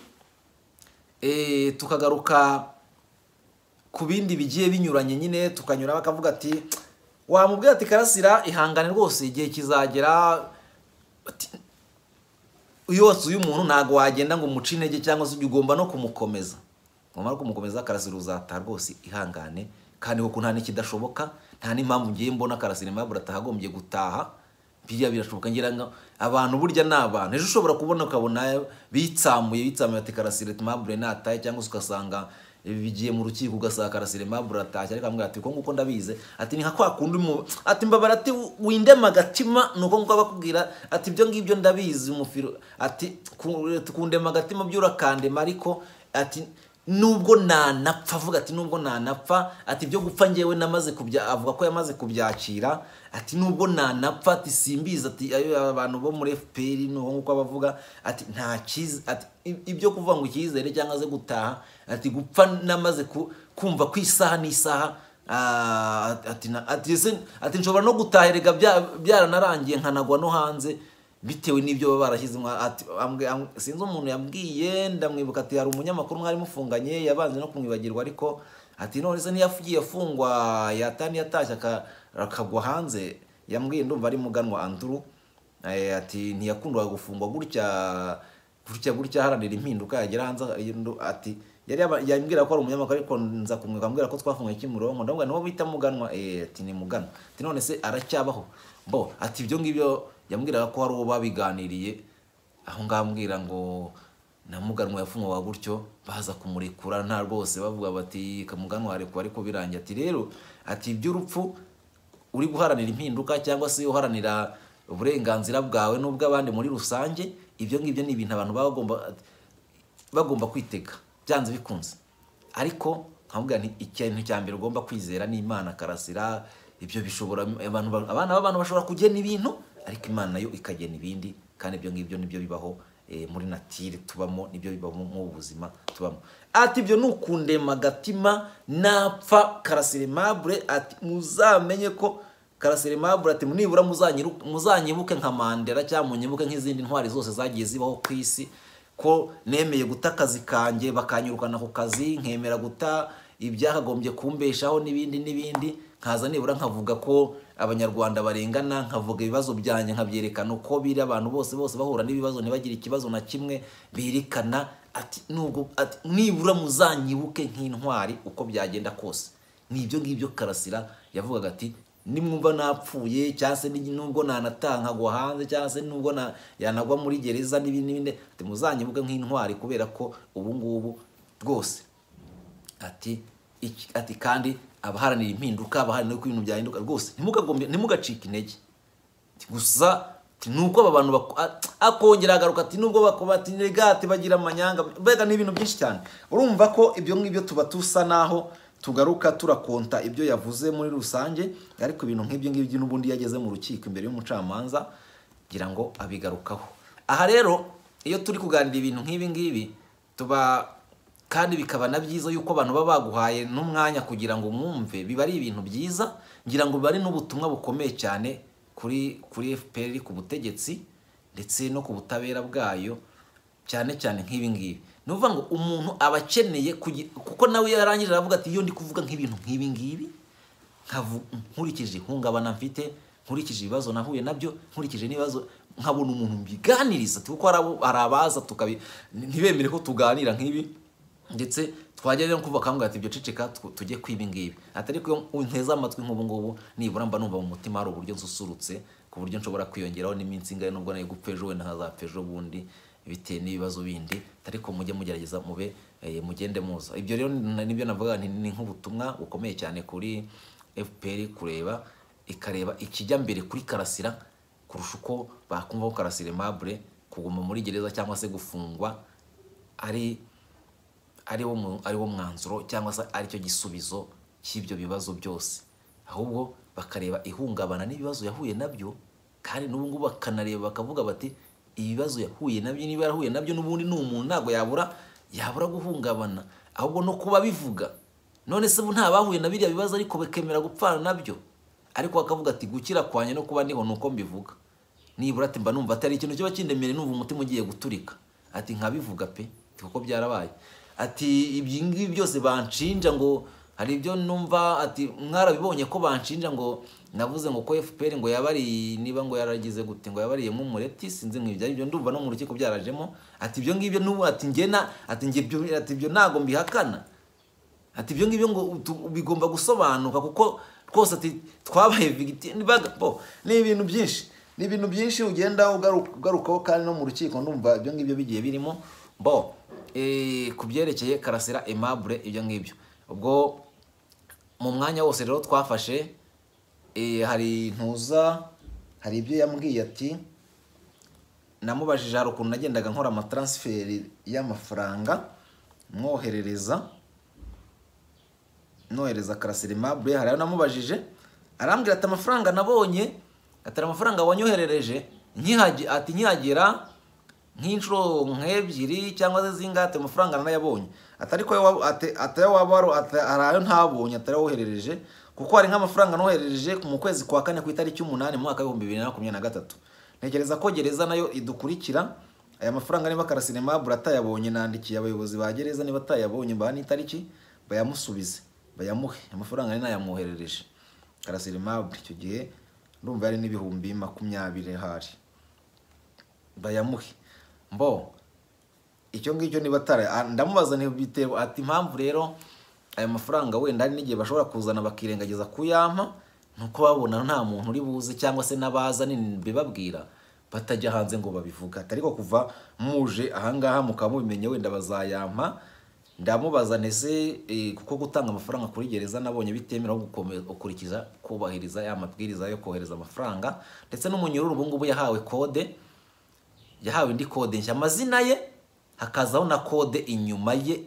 Speaker 1: Eh, tukagaruka ku bindi bigiye binyuranye nyine tukanyura bakavuga ati wamubwira ati karasira ihangane rwose igihe kizagera iyo wasuye umuntu ntabwo wagenda ngo umuce intege cyangwa se ugomba no kumukomeza wamara kumukomeza karasira uzata rwose ihangane kandi kuko nta n'ikidashoboka nta n'impamvu ngiye mbona karasira impamvu uratahagombye gutaha biriya birashoboka ngira ngo abantu burya ni abantu ejo ushobora kubona ukabona bitsamuye bitsamuye ati karasire mabure nataye cyangwa se ugasanga bigiye mu rukiko ugasanga karasire mabure atashye ariko amubwira ati ko nguko ndabizi ati ni nka kwa kundi ati mbabara ati windema agatima ni uko nguko bakubwira ati ibyo ngibyo ndabizi umufiro ati kundema agatima byo urakandema ariko ati nubwo nanapfa avuga ati nubwo nanapfa ati ibyo gupfa njyewe namaze kubya avuga ko yamaze kubyakira ati nubwo nanapfa ati simbizi ati abantu bo muri fpr nuko nk'uko abavuga ati nta cyiza ati ibyo kuvuga ngo icyizere cyangwa se gutaha ati gupfa namaze kumva ku isaha n'isaha ah, ati ati nshobora no gutahirega byaranarangiye nkanagwa no hanze bitewe n'ibyo baba barashyizemo sinzi umuntu yabwiye ndamwibuka ati hari umunyamakuru mwari mufunganye yabanje no kumwibagirwa ariko ati none se ntiyafugiye afungwa yatani yatashye akagwa hanze yambwiye ndumva ari muganwa anduru eh, ati ntiyakundwaga gufungwa gutya gutya gutya aharanira impinduka yagera hanze ati yari yambwira ko ari umunyamakuru ariko nza kumwika ambwira ko twafunguye kimironko ndabona niwo bita muganwa eh, ati ni muganwa ati none se aracyabaho bo ati ibyo ngibyo yambwiraga ko hari uwo babiganiriye aho ngambwira ngo na muganwa yafungwaga gutyo baza kumurekura nta rwose bavuga bati kamuganwa arekwa ariko birangiye ati rero ati iby'urupfu uri guharanira impinduka cyangwa se uharanira uburenganzira bwawe n'ubw'abandi muri rusange ibyo ngibyo ni ibintu abantu baba bagomba kwitega byanze bikunze ariko nkamubwira nti ikintu cya mbere ugomba kwizera ni imana karasira ibyo bishobora abantu abana b'abantu bashobora kugena ibintu ariko imana yo ikagena ibindi kandi ibyo ngibyo nibyo bibaho eh, muri natire tubamo nibyo bibamo mu buzima tubamo ati ibyo ni ukundema agatima napfa karasiremabure ati muzamenye ko karasiremabure ati nibura muzanyibuke nka mandela cyangwa munyibuke nk'izindi ntwari zose zagiye zibaho ku isi ko nemeye guta akazi kanjye bakanyirukana ku kazi nkemera guta ibyakagombye kumbeshaho n'ibindi n'ibindi nkaza nibura nkavuga ko abanyarwanda barengana nkavuga ibibazo byanjye nkabyerekana uko biri abantu bose bose bahura n'ibibazo ntibagire ikibazo na kimwe berekana ati nibura muzanyibuke nk'intwari uko byagenda kose nibyo ngibyo karasira yavugaga ati nimwumva napfuye cyangwa se nubwo nanatangagwa hanze cyangwa se nubwo yanagwa muri gereza n'ibindi n'ibindi ati muzanyibuke nk'intwari kubera ko ubu ngubu rwose ati kandi abaharanira impinduka abaharanira ko ibintu byahinduka rwose ntimugacike intege gusa ni uko aba bantu akongera agaruka ati nubwo bakubatirega bagira amanyanga mbega ni ibintu byinshi cyane urumva ko ibyo ngibyo tuba dusa naho tugaruka turakonta ibyo yavuze muri rusange ariko ibintu nk'ibyo ngibyo n'ubundi yageze mu rukiko imbere y'umucamanza kugira ngo abigarukaho aha rero iyo turi kuganira ibintu nk'ibi ngibi tuba kandi bikaba na byiza yuko abantu baba baguhaye n'umwanya kugira ngo mwumve biba ari ibintu byiza ngira ngo bari n'ubutumwa bukomeye cyane kuri kuri FPR ku butegetsi ndetse no ku butabera bwayo cyane cyane nk'ibi ngibi ni ngo umuntu aba akeneye kuko nawe yarangije aravuga ati iyo ndi kuvuga nk'ibintu nk'ibi ngibi nkurikije ihungabana mfite nkurikije ibibazo nahuye nabyo nkurikije n'ibibazo nkabona umuntu mbiganiriza ati kuko hari abaza tukabibemere ko tuganira nk'ibi ndetse twajya rero kubakangurira ati ibyo ceceka tujye kwiba ingibi atari ko unteze amatwi nk'ubu ngubu nibura mba numva mu mutima hari uburyo nsusurutse ku buryo nshobora kwiyongeraho n'iminsi ingahe nubwo nayo gupfa ejo wenda nkazapfa ejo bundi bitewe n'ibibazo bindi ariko mujye mugerageza mube eh, mugende muza ibyo rero nibyo navuga ni nk'ubutumwa bukomeye cyane kuri fpr kureba ikareba ikijya mbere kuri karasira kurusha uko bakumvaho karasira mabure kuguma muri gereza cyangwa se gufungwa ari ariwo wo mwanzuro cyangwa se aricyo gisubizo cy'ibyo bibazo byose ahubwo bakareba ihungabana n'ibibazo yahuye nabyo kandi n'ubu ngubu bakanareba bakavuga bati ibibazo yahuye nabyo niba yarahuye nabyo n'ubundi ni umuntu ntabwo yabura yabura guhungabana ahubwo no kuba bivuga none se ubu nta bahuye na biriya bibazo ariko bakemera gupfana nabyo ariko bakavuga ati gukira kwanye no kuba niho ni uko mbivuga nibura ati mba numva atari ikintu kiba kindemereye n’ubu umutima ugiye guturika ati nkabivuga pe kuko byarabaye ati ibi ngibi byose banshinja ngo hari ibyo numva ati mwarabibonye ko banshinja ngo navuze ngo ko fpr ngo yabariye niba ngo yaragize gute ngo yabariyemo umureti sinzi ngo ibyo aribyo ndumva no mu rukiko byarajemo ati ibyo ngibyo n'ubu ati ngena ati ibyo ntabwo mbihakana ati ibyo ngibyo ngo bigomba gusobanuka kuko ati twabaye ni ibintu byinshi ni ibintu byinshi ugenda ugarukaho kandi no mu rukiko ndumva ibyo ngibyo bigiye birimo bo Eh, ku byerekeye karasira aimable ibyo ngibyo ubwo mu mwanya wose rero twafashe eh, hari ntuza hari ibyo yambwiye ati namubajije hari ukuntu nagendaga nkora amataransiferi y'amafaranga mwoherereza nohereza karasira aimable hari ayo namubajije arambwira ati amafaranga nabonye atari amafaranga wanyoherereje ati nkihagera nk'inshuro nk'ebyiri cyangwa se zingate amafaranga nanayabonye atari ko atayo waba hari ayo ntabonye atari woherereje kuko hari nk'amafaranga noherereje mu kwezi kwa kane ku itariki umunani mu mwaka w'ibihumbi bibiri na makumyabiri na gatatu ntekereza ko gereza nayo idukurikira aya mafaranga niba karasinemabure atayabonye nandikiye abayobozi ba gereza niba atayabonye mbaha n'itariki bayamusubize bayamuhe amafaranga ni nayamwoherereje karasinemabure icyo gihe ndumva yari n'ibihumbi makumyabiri hari bayamuhe mbo icyo ngicyo niba atari ah, ndamubaza ntibitewe ati impamvu rero aya mafaranga wenda hari n'igihe bashobora kuzana bakirengagiza kuyampa nuko babona nta muntu uri buze cyangwa se n'abaza bibabwira batajya hanze ngo babivuge ko kuva muje ahangaha mukaba mubimenye wenda bazayampa ndamubaza ntese e, kuko gutanga amafaranga kuri gereza nabonye bitemewe gukurikiza kubahiriza ya mabwiriza yo kohereza amafaranga ndetse n'umunyururu ngubu yahawe kode yahawe indi kode nshya amazina ye hakazaho na kode inyuma ye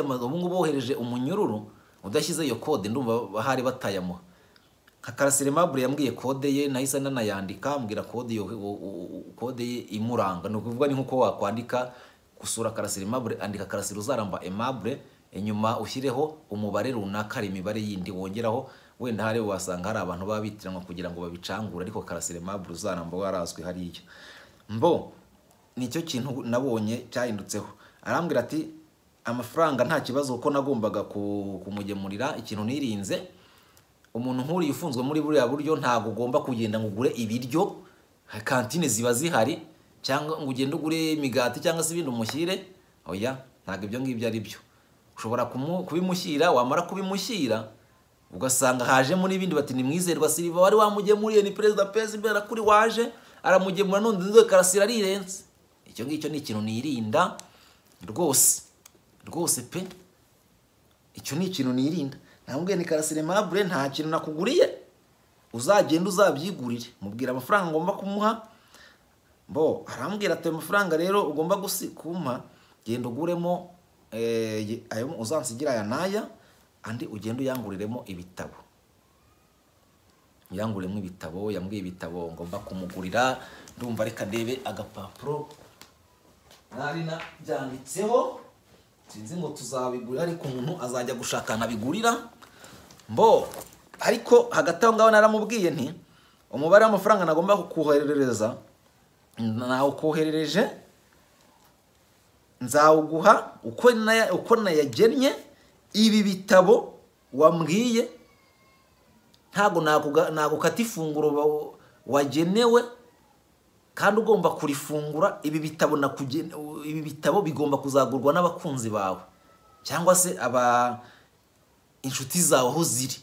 Speaker 1: ubu ngubu wohereje umunyururu udashyize iyo kode ndumva bahari batayamuha nka karasiremabure yambwiye kode ye nahise nanayandika ambwira kode kode ye imuranga ni ukuvuga ni nk'uko wakwandika gusura karasiremabure andika karasire uzaramba emabure inyuma ushyireho umubare runaka hari imibare yindi wongeraho wenda hari wasanga hari abantu baba bitiranwa kugira ngo babicangure ariko karasiremabure uzaramba warazwi hariya mbo nicyo kintu nabonye cyahindutseho arambwira ati amafaranga nta kibazo ko nagombaga kumugemurira ikintu nirinze umuntu nk'uriya ufunzwe muri buriya buryo ntabwo ugomba kugenda ngo ugure ibiryo kantine ziba zihari cyangwa ngo ugende ugure imigati cyangwa se ibindi umushyire oya ntabwo ibyo ngibyo ari byo ushobora kubimushyira wamara kubimushyira ugasanga hajemo n'ibindi bati ni nimwizerwa siriva wari wamugemuriye ni perezida perezida imbere kuri waje aramugemura n'undi nzoka arasiran'irenze icyo ngicyo ni ikintu nirinda rwose rwose pe icyo ni ikintu nirinda ntabwo ni karasire marabure nta kintu nakuguriye uzagenda uzabyigurire mubwira amafaranga ngomba kumuha bo arambwira ati ayo rero ugomba kumpa genda uguremo eh, ayo uzansigira aya n'aya andi ugenda uyanguriremo ibitabo uyanguriremo ibitabo yambwiye ibitabo ngomba kumugurira ndumva reka ndebe agapapuro nari nabyanditseho sinzi ngo tuzabigura ariko umuntu azajya gushaka ntabigurira mbo ariko hagati aho ngaho naramubwiye nti umubare w'amafaranga nagomba kukoherereza nawukoherereje nzawuguha uko nayagennye ibi bitabo wambwiye ntabwo nagukata ifunguro wagenewe kandi ugomba kurifungura ibi bitabo na ibi bitabo bigomba kuzagurwa n'abakunzi bawe cyangwa se aba inshuti zawe aho ziri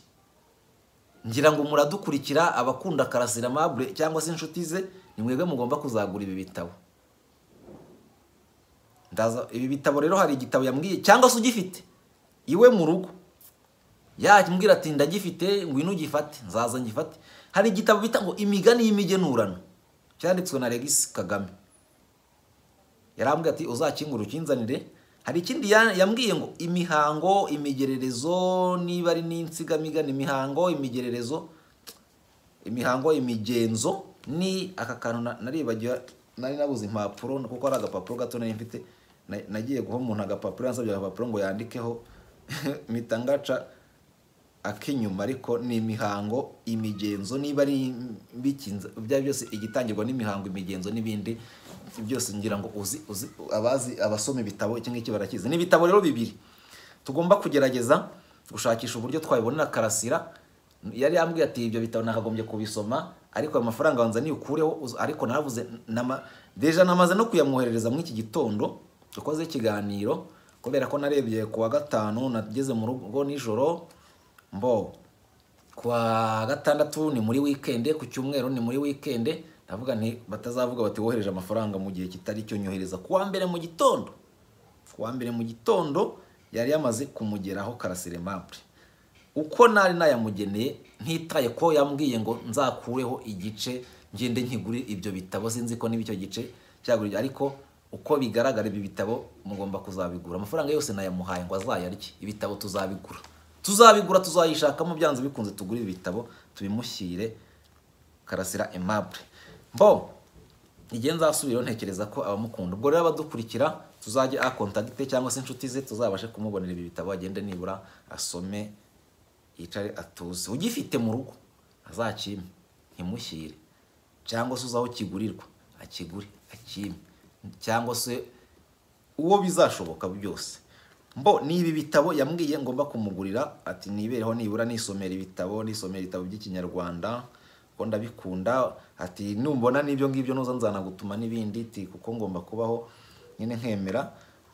Speaker 1: ngira ngo muradukurikira abakunda karasira mabure cyangwa se inshuti ze ni mwebwe mugomba kuzagura ibi bitabo ibi bitabo rero hari igitabo yambwiye cyangwa se ugifite iwe mu rugo yambwira ati ndagifite ngwino ugifate nzaza ngifate hari igitabo bita ngo imigani y'imigenurano cyanditswe na Regis Kagame yarambwiye ati uzakingura ukinzanire hari ikindi yambwiye ngo imihango imigererezo niba ari n'insigamigani imihango imigererezo imihango imigenzo ni aka kantu naribagiwe nari nabuze impapuro kuko ari agapapuro gato nari mfite nagiye guha umuntu agapapuro yansabye agapapuro ngo yandikeho mpita ngaca ak'inyuma ariko ni imihango imigenzo niba ari bya byose igitangirwa n'imihango imigenzo n'ibindi byose ngira ngo uzi uzi abazi abasoma ibitabo iki ngiki barakizi ni ibitabo rero bibiri tugomba kugerageza gushakisha uburyo twabibonera karasira yari yambwiye ati ibyo bitabo nakagombye kubisoma ariko ayo mafaranga wanza niyukureho ariko naravuze deja namaze no kuyamwoherereza muri iki gitondo dukoze ikiganiro kubera ko narebye ku wa gatanu nageze mu rugo nijoro mbo kuwa gatandatu ni muri wikende ku cyumweru ni muri wikende ndavuga nti batazavuga bati wohereje amafaranga mu gihe kitari cyo nyohereza kuwa mbere mu gitondo kuwa mbere mu gitondo yari yamaze kumugeraho karasiremabure uko nari nayamugeneye ntitaye ko yambwiye ngo nzakureho igice ngende nkigure ibyo bitabo sinzi ko n'ibicyo gice cyagurira ariko uko bigaragara ibi bitabo mugomba kuzabigura amafaranga yose nayamuhaye ngo azayarye ibitabo tuzabigura tuzabigura tuzayishakamo byanze bikunze tugure ibitabo tubimushyire karasira emabure mbo igihe nzasubiraho ntekereza ko abamukunda ubwo rero abadukurikira tuzajya akontagite ah, cyangwa se inshuti ze tuzabashe kumubonera ibi bitabo agende nibura asome yicare atuze ugifite mu rugo azakime ntimushyire cyangwa se uzaho kigurirwa akigure akime cyangwa se uwo bizashoboka byose mbo oh, ni ibi bitabo yambwiye ngomba kumugurira ati nibereho nibura nisomera ibitabo nisomera ibitabo by'ikinyarwanda kuko ndabikunda ati numbona n'ibyo ngibyo nuza nzanagutuma n'ibindi ti kuko ngomba kubaho nyine nkemera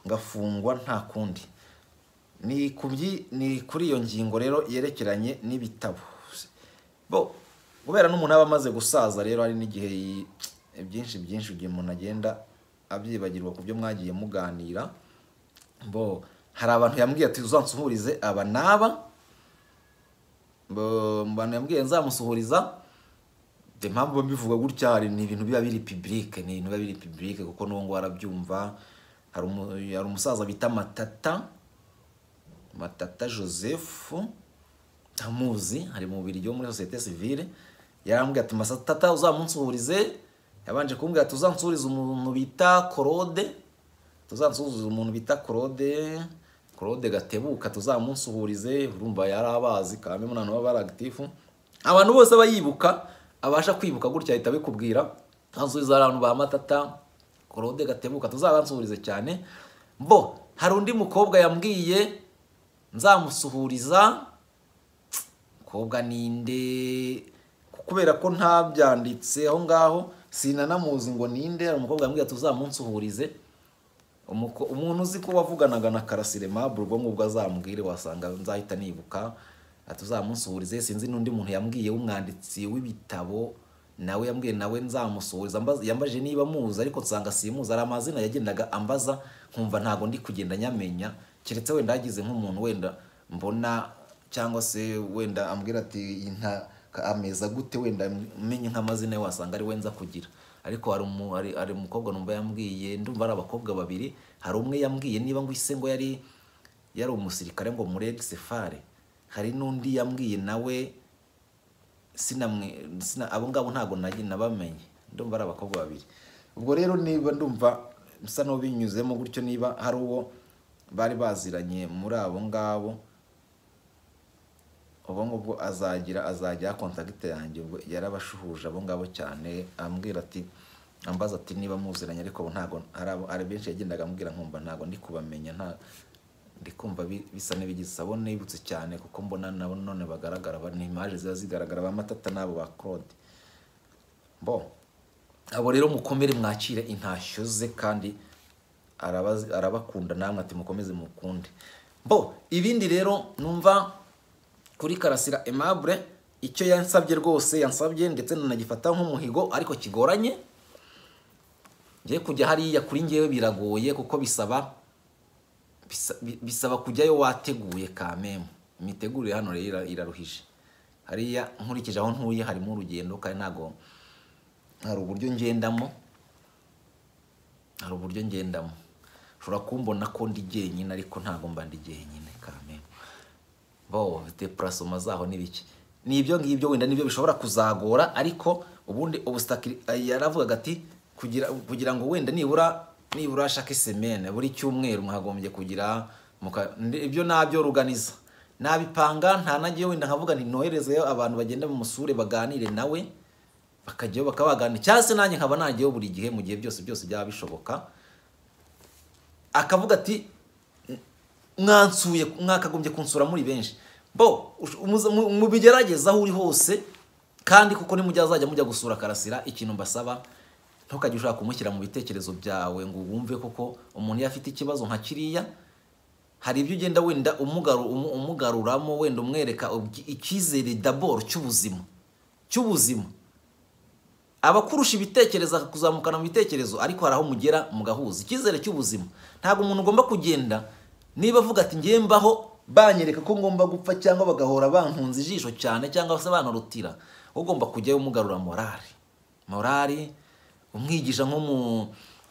Speaker 1: ngafungwa nta kundi ni kuri iyo ngingo rero yerekeranye n'ibitabo bo kubera n'umuntu aba amaze gusaza rero hari n'igihe byinshi byinshi igihe umuntu agenda abyibagirwa ku byo mwagiye muganira bo hari abantu yambwiye ati uzansuhurize aba n'aba abantu yambwiye nzamusuhuriza mpamvu mbivuga gutya hari ni ibintu biba biri pibirike ni ibintu biba biri pibirike kuko n'ubu warabyumva hari umusaza bita matata matata joseph ntamuzi hari mu bubiri muri sosiyete sivire yarambwira ati masatata uzamunsuhurize yabanje kumbwira ati uzansurize umuntu bita korode tuzansuhuza umuntu bita korode claude gatebuka tuzamusuhurize urumva yari abazi kandi umunani waba ari abantu bose bayibuka abasha kwibuka gutya ahita abikubwira asubiza abantu ba matata claude gatebuka tuzabansuhurize cyane bo hari undi mukobwa yambwiye nzamusuhuriza mukobwa ninde kubera ko ntabyanditse aho ngaho sinanamuzi ngo ninde hari umukobwa yambwiye tuzamunsuhurize umuntu uzi ko wavuganaga na karasire Mabu ubwo ngubwo azamubwire wasanga nzahita nibuka tuzamusuhurize sinzi n'undi muntu yambwiye w'umwanditsi w'ibitabo nawe yambwiye nawe nzamusuhuriza yambaje niba muzi ariko nsanga simuzi ari amazina yagendaga ambaza nkumva ntabwo ndi kugenda nyamenya keretse wenda yagize nk'umuntu wenda mbona cyangwa se wenda ambwira ati ameza gute wenda umenye nk'amazina wasanga ari we nza kugira ariko hari umukobwa numva yambwiye ndumva ari abakobwa babiri hari umwe yambwiye niba ngo ise ngo yari yari umusirikare ngo muri sefare hari n'undi yambwiye nawe abo ngabo ntabwo nabamenye ndumva ari abakobwa babiri ubwo rero niba ndumva bisa n'ubinyuzemo gutyo niba hari uwo bari baziranye muri abo ngabo ubwo ngubwo azagira azajya kontakite yanjye ubwo yarabashuhuje abo ngabo cyane ambwira ati ambaza ati niba muziranye ariko ntabwo hari benshi yagendaga ambwira nkumva ntabwo ndi kubamenya nta ndi kumva bisa n'ibigize abo nibutse cyane kuko mbona nabo none bagaragara ni imaje ziba zigaragara ba matata n'abo ba claude bo abo rero mukomere mwakire intashyo ze kandi arabakunda namwe ati mukomeze mukunde bo ibindi rero numva kuri karasira aimable icyo yansabye rwose yansabye ndetse nanagifata nk'umuhigo ariko kigoranye ngiye kujya hariya kuri ngewe biragoye kuko bisaba bisaba kujyayo wateguye kamemu imitegurire hano rero iraruhije hariya nkurikije aho ntuye harimo urugendo kandi ntabwo hari uburyo ngendamo hari uburyo ngendamo ushobora kumbona ko ndi jyenyine ariko ntabwo mba ndi jyenyine bo bafite purasoma zaho n'ibiki ni ibyo ngibyo wenda nibyo bishobora kuzagora ariko ubundi ubusitaka eh, yaravugaga ati kugira kugira ngo wenda nibura nibura ashake semene buri cyumweru mwagombye kugira ibyo nabyo ruganiza nabipanga nta nagiye wenda nkavuga ni noherezeyo abantu bagenda mu musure baganire nawe bakajyayo bakaba baganira cyangwa se nanjye nkaba najyayo buri gihe mu gihe byose byose byaba bishoboka akavuga ati mwansuye mwakagombye kunsura muri benshi bo mubigerageza aho uri hose kandi kuko nimujya azajya mujya gusura karasira ikintu mbasaba ntukajye ushaka kumushyira mu bitekerezo byawe ngo wumve koko umuntu iyo afite ikibazo nka kiriya hari ibyo ugenda wenda umugaruramo wenda umwereka icyizere daboro cy'ubuzima cy'ubuzima aba akurusha ibitekerezo kuzamukana mu bitekerezo ariko hari aho mugera mugahuza icyizere cy'ubuzima ntabwo umuntu ugomba kugenda niba avuga ati ngewe banyereka ko ngomba gupfa cyangwa bagahora bankunze ijisho cyane cyangwa se banarutira ugomba kujyayo umugarura morali morali umwigisha nk'umu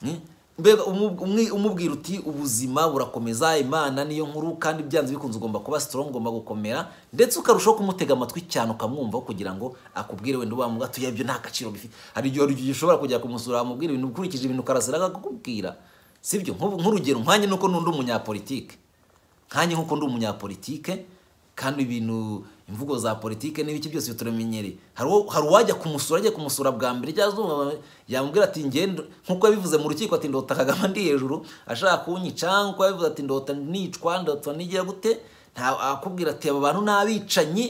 Speaker 1: eh, umubwira uti ubuzima burakomeza imana niyo nkuru kandi byanze bikunze ugomba kuba sitorongo ugomba gukomera ndetse ukarushaho kumutega amatwi cyane ukamwumvaho kugira ngo akubwire wenda ubamuga tuya ibyo nta gaciro bifite hari igihe ushobora kujya kumusura wamubwira ibintu ukurikije ibintu karasira akakubwira sibyo nk'urugero nkanjye nuko n'undi umunyapolitike nkanjye nk'uko ndi umunyapolitike kandi ibintu imvugo za politike n'ibiki byose turamenyereye hari uwajya kumusura ajya kumusura bwa mbere cyangwa yamubwira ati ngendo nk'uko yabivuze mu rukiko ati ndota kagame ndi hejuru ashaka kunyica nk'uko yabivuze ati ndota nicwa ndota nigira gute akubwira ati aba bantu n'abicanyi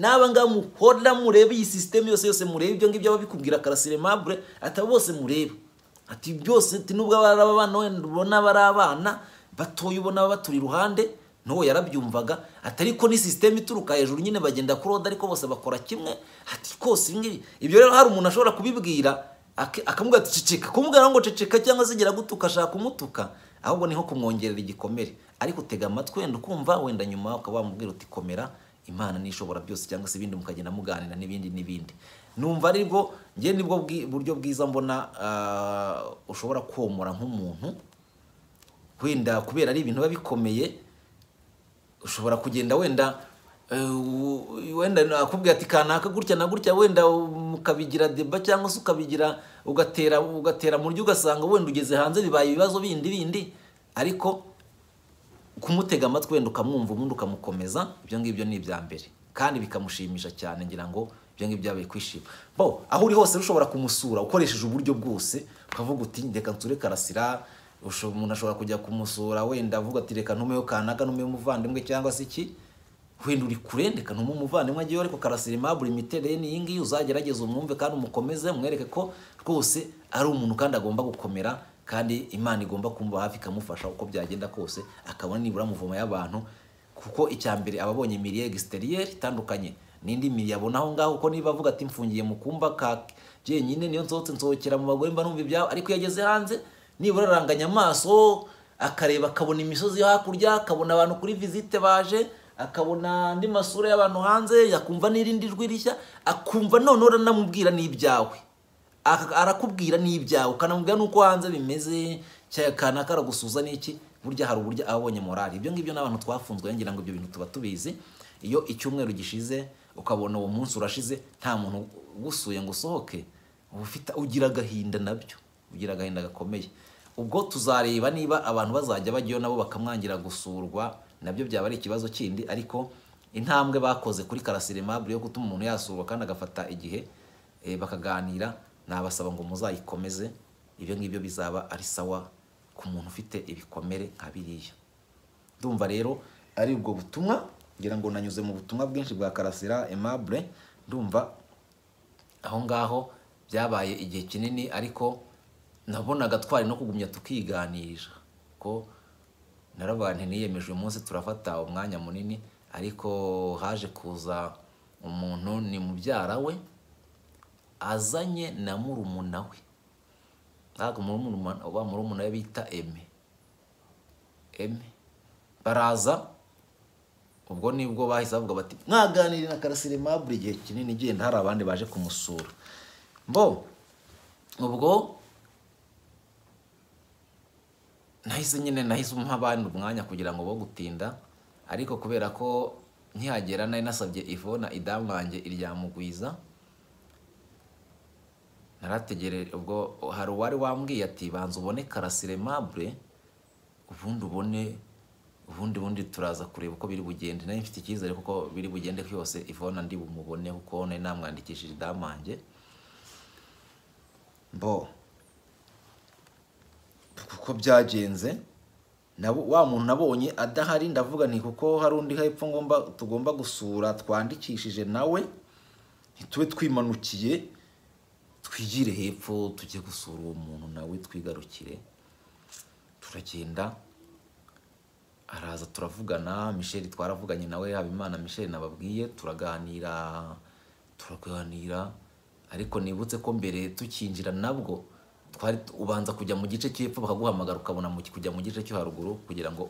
Speaker 1: n'aba ngaba muhora murebe iyi sisiteme yose yose murebe ibyo ngibyo aba bikubwira karasire mabure ati bose murebe ati byose nubwo ari abana ubona bari abana batoya ubona baturi iruhande n'uwo yarabyumvaga atari ko ni sisiteme ituruka hejuru nyine bagenda ku roda ariko bose bakora kimwe ati kose ibingibi ibyo rero hari umuntu ashobora kubibwira akamubwira ati ceceka kumubwira ngo ceceka cyangwa se gera gutuka ashaka kumutuka ahubwo niho kumwongerera igikomere ariko tega amatwi wenda ukumva wenda nyuma ukaba wamubwira uti komera imana n'ishobora byose cyangwa se ibindi mukagenda muganira n'ibindi n'ibindi numva aribwo ngewe nibwo buryo bwiza mbona eh, ushobora komora nk'umuntu wenda kubera ari ibintu biba bikomeye ushobora kugenda wenda eh, wenda nakubwira ati kanaka gutya na gutya wenda ukabigira deba cyangwa se ukabigira ugatera ugatera mu buryo ugasanga wenda ugeze hanze bibaye ibibazo bindi bindi ariko kumutega amatwi wenda ukamwumva ubundi ukamukomeza ibyo ngibyo ni ibya mbere kandi bikamushimisha cyane ngira ngo ibyo ngibyo byabaye kwishima bo aho uri hose ushobora kumusura ukoresheje uburyo bwose ukavuga uti reka nsure karasira umuntu ashobora kujya kumusura wenda avuga ati reka ntumeho kanaka ntumeho umuvandimwe cyangwa se iki wenda uri kure reka ntume umuvandimwe agiyeho ariko karasira imabure imiterere ni iyi ngiyi uzagerageza umwumve kandi umukomeze mwereke ko rwose ari umuntu kandi agomba gukomera kandi imana igomba kumva hafi ikamufasha uko byagenda kose akabona nibura muvoma y'abantu kuko icya mbere aba abonye miriyeri egisiteriye itandukanye n'indi miyabona aho ngaho kuko niba avuga ati mfungiye mu kumba ka jenyine niyo nsohotse nsohokera mu bagore mba numva ibyabo ariko iyo hanze nibura aranganya amaso akareba akabona imisozi yo hakurya akabona abantu kuri visite baje akabona andi masura y'abantu hanze yakumva n'irindi jwi rishya akumva noneho uranamubwira n'ibyawe arakubwira n'ibyawe ukanamubwira n'uko hanze bimeze cyakana karagusuza n'iki burya hari uburyo ababonye morali ibyo ngibyo n'abantu twafunzwe ngira ngo ibyo bintu tuba tubizi iyo icyumweru gishize ukabona uwo munsi urashize nta muntu gusuye ngo usohoke ugira agahinda nabyo ugira agahinda gakomeye ubwo tuzareba niba abantu bazajya bajyayo nabo bakamwangira gusurwa nabyo byaba ari ikibazo kindi ariko intambwe bakoze kuri karasirimabu yo gutuma umuntu yasurwa kandi agafata igihe eh, bakaganira nabasaba ngo muzayikomeze ibyo ngibyo bizaba ari sawa ku muntu ufite ibikomere nka biriya ndumva rero ari ubwo butumwa ngira ngo nanyuze mu butumwa bwinshi bwa karasira emabure ndumva aho ngaho byabaye igihe kinini ariko nabonaga twari no kugumya tukiganisha ko narabantu niyemeje uyu munsi turafata umwanya munini ariko haje kuza umuntu ni mubyara we azanye na murumuna we ntabwo murumuna we bita eme eme baraza ubwo nibwo bahise bavuga bati mwaganire na karasire mabure igihe kinini igenda hari abandi baje kumusura mbo ubwo nahise nyine nahise umuha abandi umwanya kugira ngo bo gutinda ariko kubera ko ntihagera nari nasabye ivona idamu wanjye iryamugwiza narategereje ubwo hari uwari wambwiye ati banza ubone karasire mabure ubundi ubone ubundi bundi turaza kureba uko biri bugende nayo mfite icyizere kuko biri bugende cyose ivona ndi bumubone kuko nari namwandikishije idamange mbo kuko byagenze wa muntu nabonye adahari ndavuga ni kuko hari undi hepfo ngomba tugomba gusura twandikishije nawe ntitube twimanukiye twigire hepfo tujye gusura uwo muntu nawe twigarukire turagenda araza turavugana michelle twaravuganye nawe habimana michelle nababwiye turaganira turaganira ariko nibutse ko mbere tukinjira nabwo twari ubanza kujya mu gice cy'epfo bakaguhamagara ukabona kujya mu gice cyo haruguru kugira ngo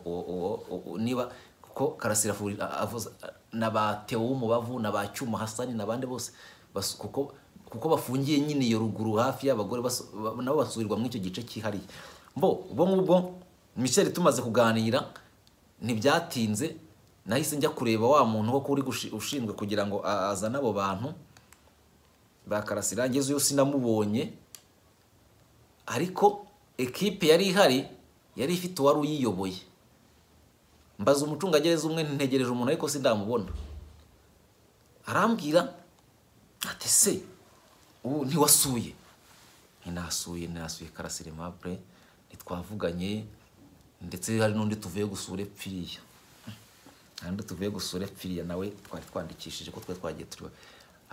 Speaker 1: niba kuko karasira avuze na ba tewo w'umubavu na ba cyuma hasani n'abandi bose kuko bafungiye nyine iyo ruguru hafi y'abagore nabo basubirirwa muri icyo gice cyihariye bo ubwo ngubwo michelle tumaze kuganira ntibyatinze nahise njya kureba wa muntu wo kuri ushinzwe kugira ngo azane abo bantu bakarasira ngezeyo sinamubonye ariko ekipe yari ihari yari ifite uwari uyiyoboye mbaza umucungagereza umwe ntegereje umuntu ariko sindamubona arambwira ati se ubu ntiwasuye ntinasuye nasuye karasire mabure ntitwavuganye ndetse hari n'undi tuvuye gusura epfiriya hari n'undi tuvuye gusura epfiriya nawe twari twandikishije ko twari twagiye turiwe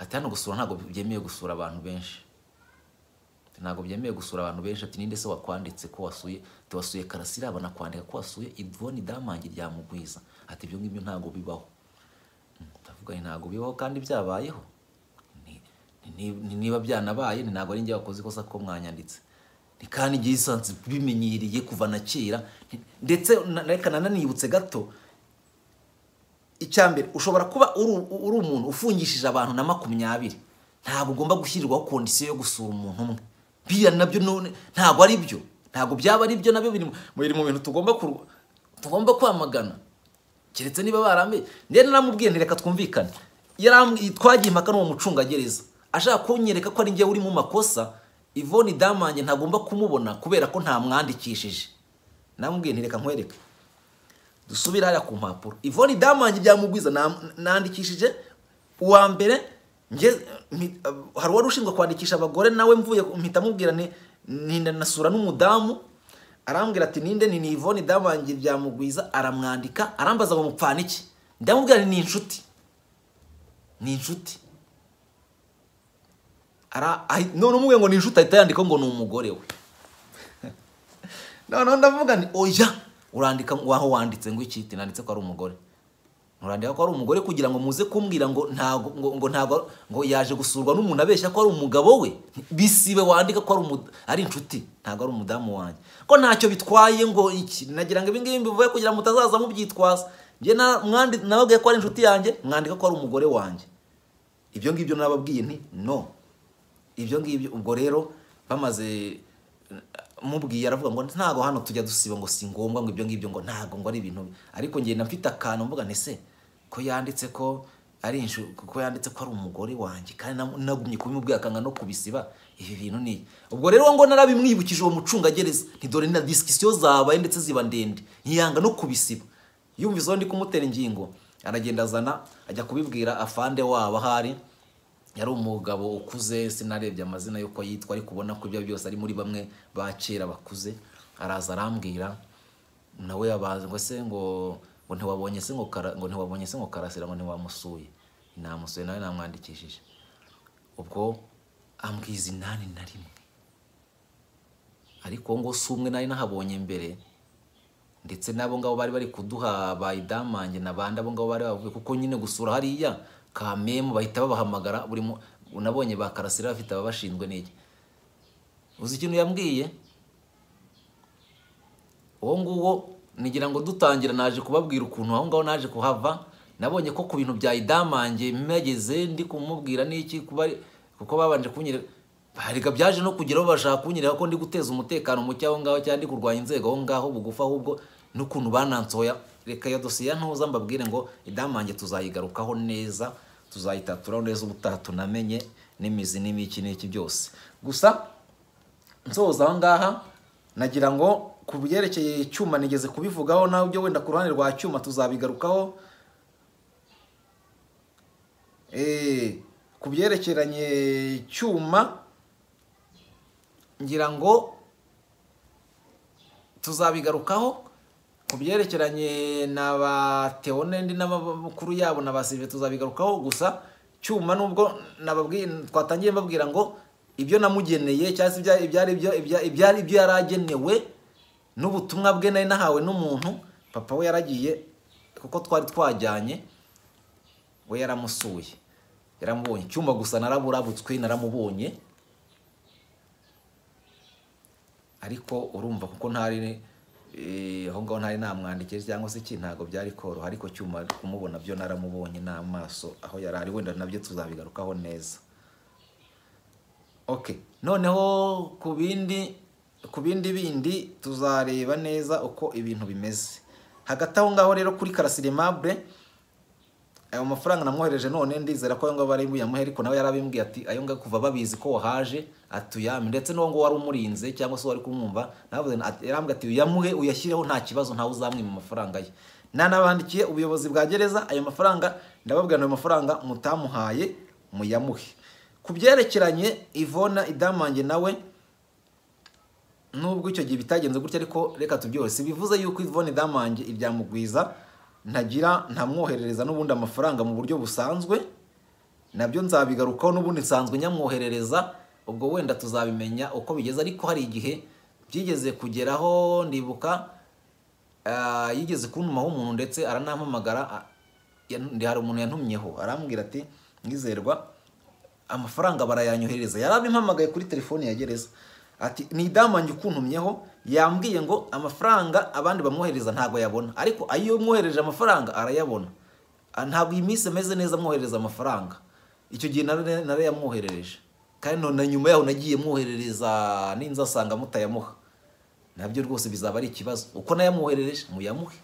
Speaker 1: ati hano gusura ntabwo byemewe gusura abantu benshi ntabwo byemewe gusura abantu benshi ati ninde se wakwanditse ko wasuye tiwasuye karasira banakwandika ko wasuye idvoni damangi ryamugwiza ati ibyo ngibyo ntabwo bibaho hmm, ndavuga ntabwo bibaho kandi byabayeho niba byanabaye ni ntabwo ari njye wakoze ikosa ko mwanyanditse kandi igihe isanzwe bimenyereye kuva na kera ndetse reka nananibutse gato mbere ushobora kuba uri umuntu ufungishije abantu na makumyabiri ntabwo ugomba gushyirirwaho kondisiyo yo gusura umuntu umwe biriya nabyo ntabwo ari byo ntabwo byaba ari byo nabyo biri mu bintu tugomba tugomba kwamagana keretse niba barambuye ndetse naramubwiye ntireka twumvikane twagiye impaka n'uwo mucungagereza ashaka kunyereka ko ari njye uri mu makosa ivoni damange ntagomba kumubona kubera ko ntamwandikishije namubwiye ntireka nkwereke dusubire hariya ku mpapuro ivoni damange byamugwiza nandikishije uwa mbere hari uwari ushinzwe kwandikisha abagore nawe mvuye mpita ninde nasura n'umudamu arambwira ati ninde ni ivoni damange byamugwiza aramwandika arambaza ngo mupfana iki ndamubwira ni inshuti ni inshuti none umubwiye ngo ni inshuti ahita yandika ngo ni umugore we noneho ndavuga ni oya urandika waho wanditse ngo iki nanditse ko ari umugore nturandika ko ari umugore kugira ngo muze kumbwira ngo ntago ngo ntago ngo yaje gusurwa n'umuntu abeshya ko ari umugabo we bisibe wandika ko ari inshuti ntabwo ari umudamu wanjye ko ntacyo bitwaye ngo iki nagira ngo ibingibi mbivuye kugira ngo mutazaza mubyitwaza njye nababwiye ko ari inshuti yanjye mwandika ko ari umugore wanjye ibyo ngibyo nababwiye nti no ibyo ngibyo ubwo rero bamaze mubwiye aravuga ngo ntago hano tujya dusiba ngo si ngombwa ngo ibyo ngibyo ngo ntago ngo ari ibintu ariko ngenda mfite akantu mvuga nese ko yanditse ko ari kuko yanditse ko ari umugore wanjye kandi nagumye kubimubwira akanga no kubisiba ibi bintu ni ubwo rero ngo narabimwibukije uwo mucungagereza ntidore na disikisiyo zabaye ndetse ziba ndende ntiyanga no kubisiba yumva izo ndi kumutera ingingo aragenda azana ajya kubibwira afande wabo ahari yari umugabo ukuze sinarebye amazina y'uko yitwa ariko ubona ko ibyo byose ari muri bamwe ba kera bakuze araza arambwira nawe yabaze ngo se ngo ngo ntiwabonye se ngo ntiwabonye se ngo karasira ngo ntiwamusuye namusuye nawe namwandikishije ubwo ambwiza inani na rimwe ariko ngo si umwe nari nahabonye mbere ndetse n'abo ngabo bari bari kuduha bayidamange na bandi abo ngabo bari bavuye kuko nyine gusura hariya kamemu bahita babahamagara buri unabonye ba karasira bafite ababashinzwe n'iki uzi ikintu yambwiye uwo nguwo nigira ngo dutangira naje kubabwira ukuntu aho ngaho naje kuhava nabonye ko ku bintu bya idamange mpageze ndi kumubwira n'iki kuko babanje kunyereka harika byaje no kugeraho bashaka kunyereka ko ndi guteza umutekano muke aho ngaho cyangwa ndi kurwanya inzego aho ngaho bugufi ahubwo n'ukuntu banansoya reka iyo dosiye ntuza mbabwire ngo idamange tuzayigarukaho neza tuzayitatura neza ubutaha tunamenye n'imizi n'imiki n'iki byose gusa nsoza aha ngaha nagira ngo ku byerekeye icyuma nigeze kubivugaho nawe ibyo wenda ku ruhande rwa cyuma tuzabigarukaho eh, ku byerekeranye icyuma ngira ngo tuzabigarukaho ku byerekeranye na ba tewo n'amakuru yabo na ba serivisi tuzabigarukaho gusa cyuma nubwo twatangiye mbabwira ngo ibyo namugeneye cyangwa se ibyari ibyo yari agenewe n'ubutumwa bwe nari nahawe n'umuntu papa we yaragiye kuko twari twajyanye we yaramusuye yaramubonye icyuma gusa naraburabutswe naramubonye ariko urumva kuko ntari Eh, aho ngaho ntari namwandikije cyangwa se iki ntabwo byari koroha ariko cyuma kumubona byo naramubonye n'amaso aho yari ari wenda nabyo tuzabigarukaho neza oke noneho ku bindi ku bindi bindi tuzareba neza uko ibintu bimeze hagati aho ngaho rero kuri karasire ayo mafaranga namwohereje none ndizera ko ayo ngabo buyamuhe ariko nawe yarabimbwiye ati ayo kuva babizi ko wahaje atuyame ndetse n'uwo nguwo wari umurinze cyangwa se wari kumwumva yarambwira ati uyamuhe uyashyireho nta kibazo ntawe uzamwe mu mafaranga ye nanabandikiye ubuyobozi bwa gereza ayo mafaranga ndababwira ayo mafaranga mutamuhaye muyamuhe ku byerekeranye ivona idamange nawe nubwo icyo gihe bitagenze gutya ariko reka tubyose bivuze yuko ivona idamange ibyamugwiza, ntagira ntamwoherereza n'ubundi amafaranga mu buryo busanzwe nabyo nzabigarukaho n'ubundi nsanzwe nyamwoherereza ubwo wenda tuzabimenya uko bigeze ariko hari igihe byigeze kugeraho ndibuka ah, yigeze kuntumaho umuntu ndetse aranampamagara ah, hari umuntu yantumyeho arambwira ati mwizerwa amafaranga barayanyohereza yari abimpamagaye kuri telefoni ya gereza ati ni idamange ukuntumyeho yambwiye ngo amafaranga abandi bamwohereza ntabwo yabona ariko ayo umwohereje amafaranga arayabona ah, ntabwo iyi minsi ameze neza amwohereza amafaranga icyo gihe narayamwoherereje kandi na nyuma yaho nagiye mwoherereza n'inzu asanga mutayamuha nabyo rwose bizaba ari ikibazo uko nayamwoherereje muyamuhe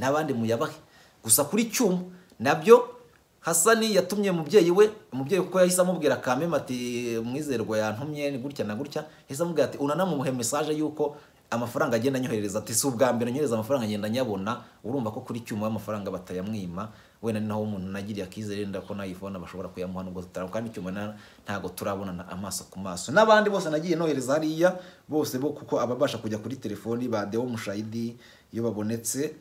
Speaker 1: n'abandi muyabahe gusa kuri cyuma nabyo hasani yatumye umubyeyi we umubyeyi kuko yahise amubwira kameme ati mwizerwa yantumye ni gutya na gutya yahise amubwira ati unanamuhe mesaje y'uko amafaranga agenda anyoherereza ati si ubwa mbere nyohereza amafaranga agenda anyabona urumva ko kuri cyuma y'amafaranga batayamwima wenda ni naho umuntu nagiriye akizere wenda ko na iphone bashobora kuyamuha nubwo tutarabona kandi cyuma ntabwo turabonana amaso ku maso n'abandi bose nagiye nohereza hariya bose bo kuko ababasha kujya kuri telefoni ba dewo mushayidi iyo babonetse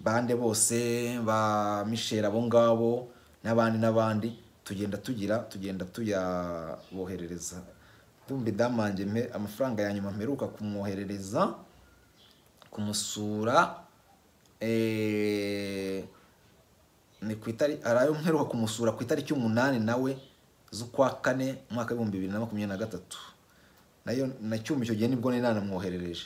Speaker 1: bande bose ba misheri abo ngabo n'abandi n'abandi tugenda tugira tugenda tuyaboherereza damanje mpe amafaranga ya nyuma mperuka kumwoherereza kumusura eh, ni ku itariki arayo mperuka kumusura ku itariki y'umunani nawe z'ukwa kane umwaka w'ibihumbi bibiri na makumyabiri na gatatu nayo na cyuma icyo gihe nibwo nari nanamwoherereje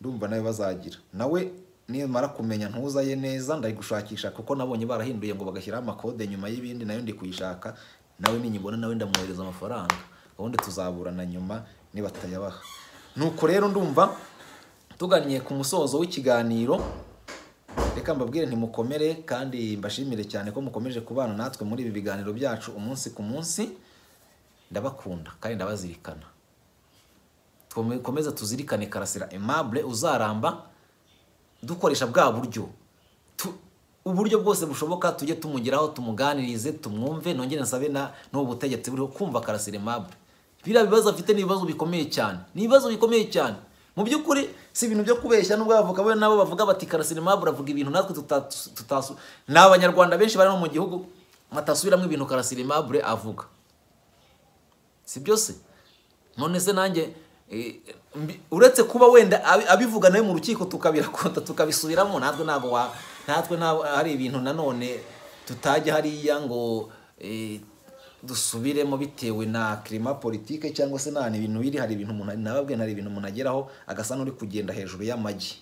Speaker 1: ndumva nawe bazagira nawe nimara kumenya ntuzaye neza ndayigushakisha kuko nabonye barahinduye ngo bagashyiraho amakode nyuma y'ibindi nayo ndi kuyishaka nawe ninyibona nawe ndamwohereza amafaranga ubundi tuzaburana nyuma niba nuko rero ndumva tuganiye ku musozo w'ikiganiro reka mbabwire ntimukomere kandi mbashimire cyane ko mukomeje kubana natwe muri ibi biganiro byacu umunsi ku munsi ndabakunda kandi ndabazirikana dukomeze tuzirikane karasira emabure uzaramba dukoresha bwa buryo uburyo bwose bushoboka tujye tumugeraho tumuganirize tumwumve nongere nsabe n'ubu butegetsi buriho kumva karasirimabure biriya bibazo afite ni ibibazo bikomeye cyane ni ibibazo bikomeye cyane mu by'ukuri si ibintu byo kubeshya nubwo bavuga bo nabo bavuga bati karasirimabure avuga ibintu natwe tutasu ni abanyarwanda benshi barimo mu gihugu batasubiramo ibintu karasirimabure avuga si byose none se nanjye Eh, uretse kuba wenda abivuga nawe mu rukiko tukabirakota tukabisubiramo natwe ntabwo natwe hari ibintu nanone tutajya hariya ngo eh, dusubiremo bitewe na kirima politike cyangwa se nta ibintu biri hari ibintu umuntu nababwe hari ibintu umuntu ageraho agasa n'uri kugenda hejuru y'amagi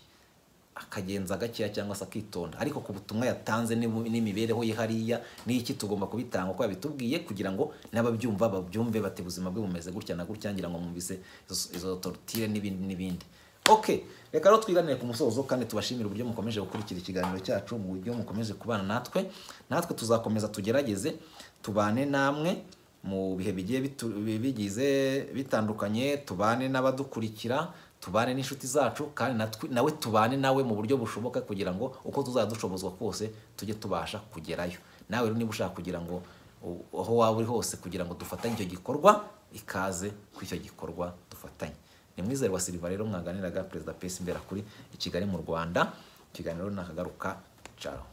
Speaker 1: akagenza gakeya cyangwa se akitonda ariko ku butumwa yatanze n'imibereho ye hariya n'iki tugomba kubitanga uko yabitubwiye kugira ngo n'ababyumva babyumve bati ubuzima bwe bumeze gutya na gutya ngira ngo mwumvise izo torutire n'ibindi n'ibindi ok reka rero twiganire ku musozo kandi tubashimire uburyo mukomeje gukurikira ikiganiro cyacu mu buryo mukomeje kubana natwe natwe tuzakomeza tugerageze tubane namwe mu bihe bigiye bigize bitandukanye tubane n'abadukurikira tubane n'inshuti zacu kandi nawe tubane nawe mu buryo bushoboka kugira ngo uko tuzajya dushobozwa kose tujye tubasha kugerayo nawe rero niba ushaka kugira ngo aho waba uri hose kugira ngo dufatanye icyo gikorwa ikaze kuri icyo gikorwa dufatanye ni mwizere wa siriva rero mwaganiraga perezida pesi mbera kuri i kigali mu rwanda ikiganiro ntakagaruka caro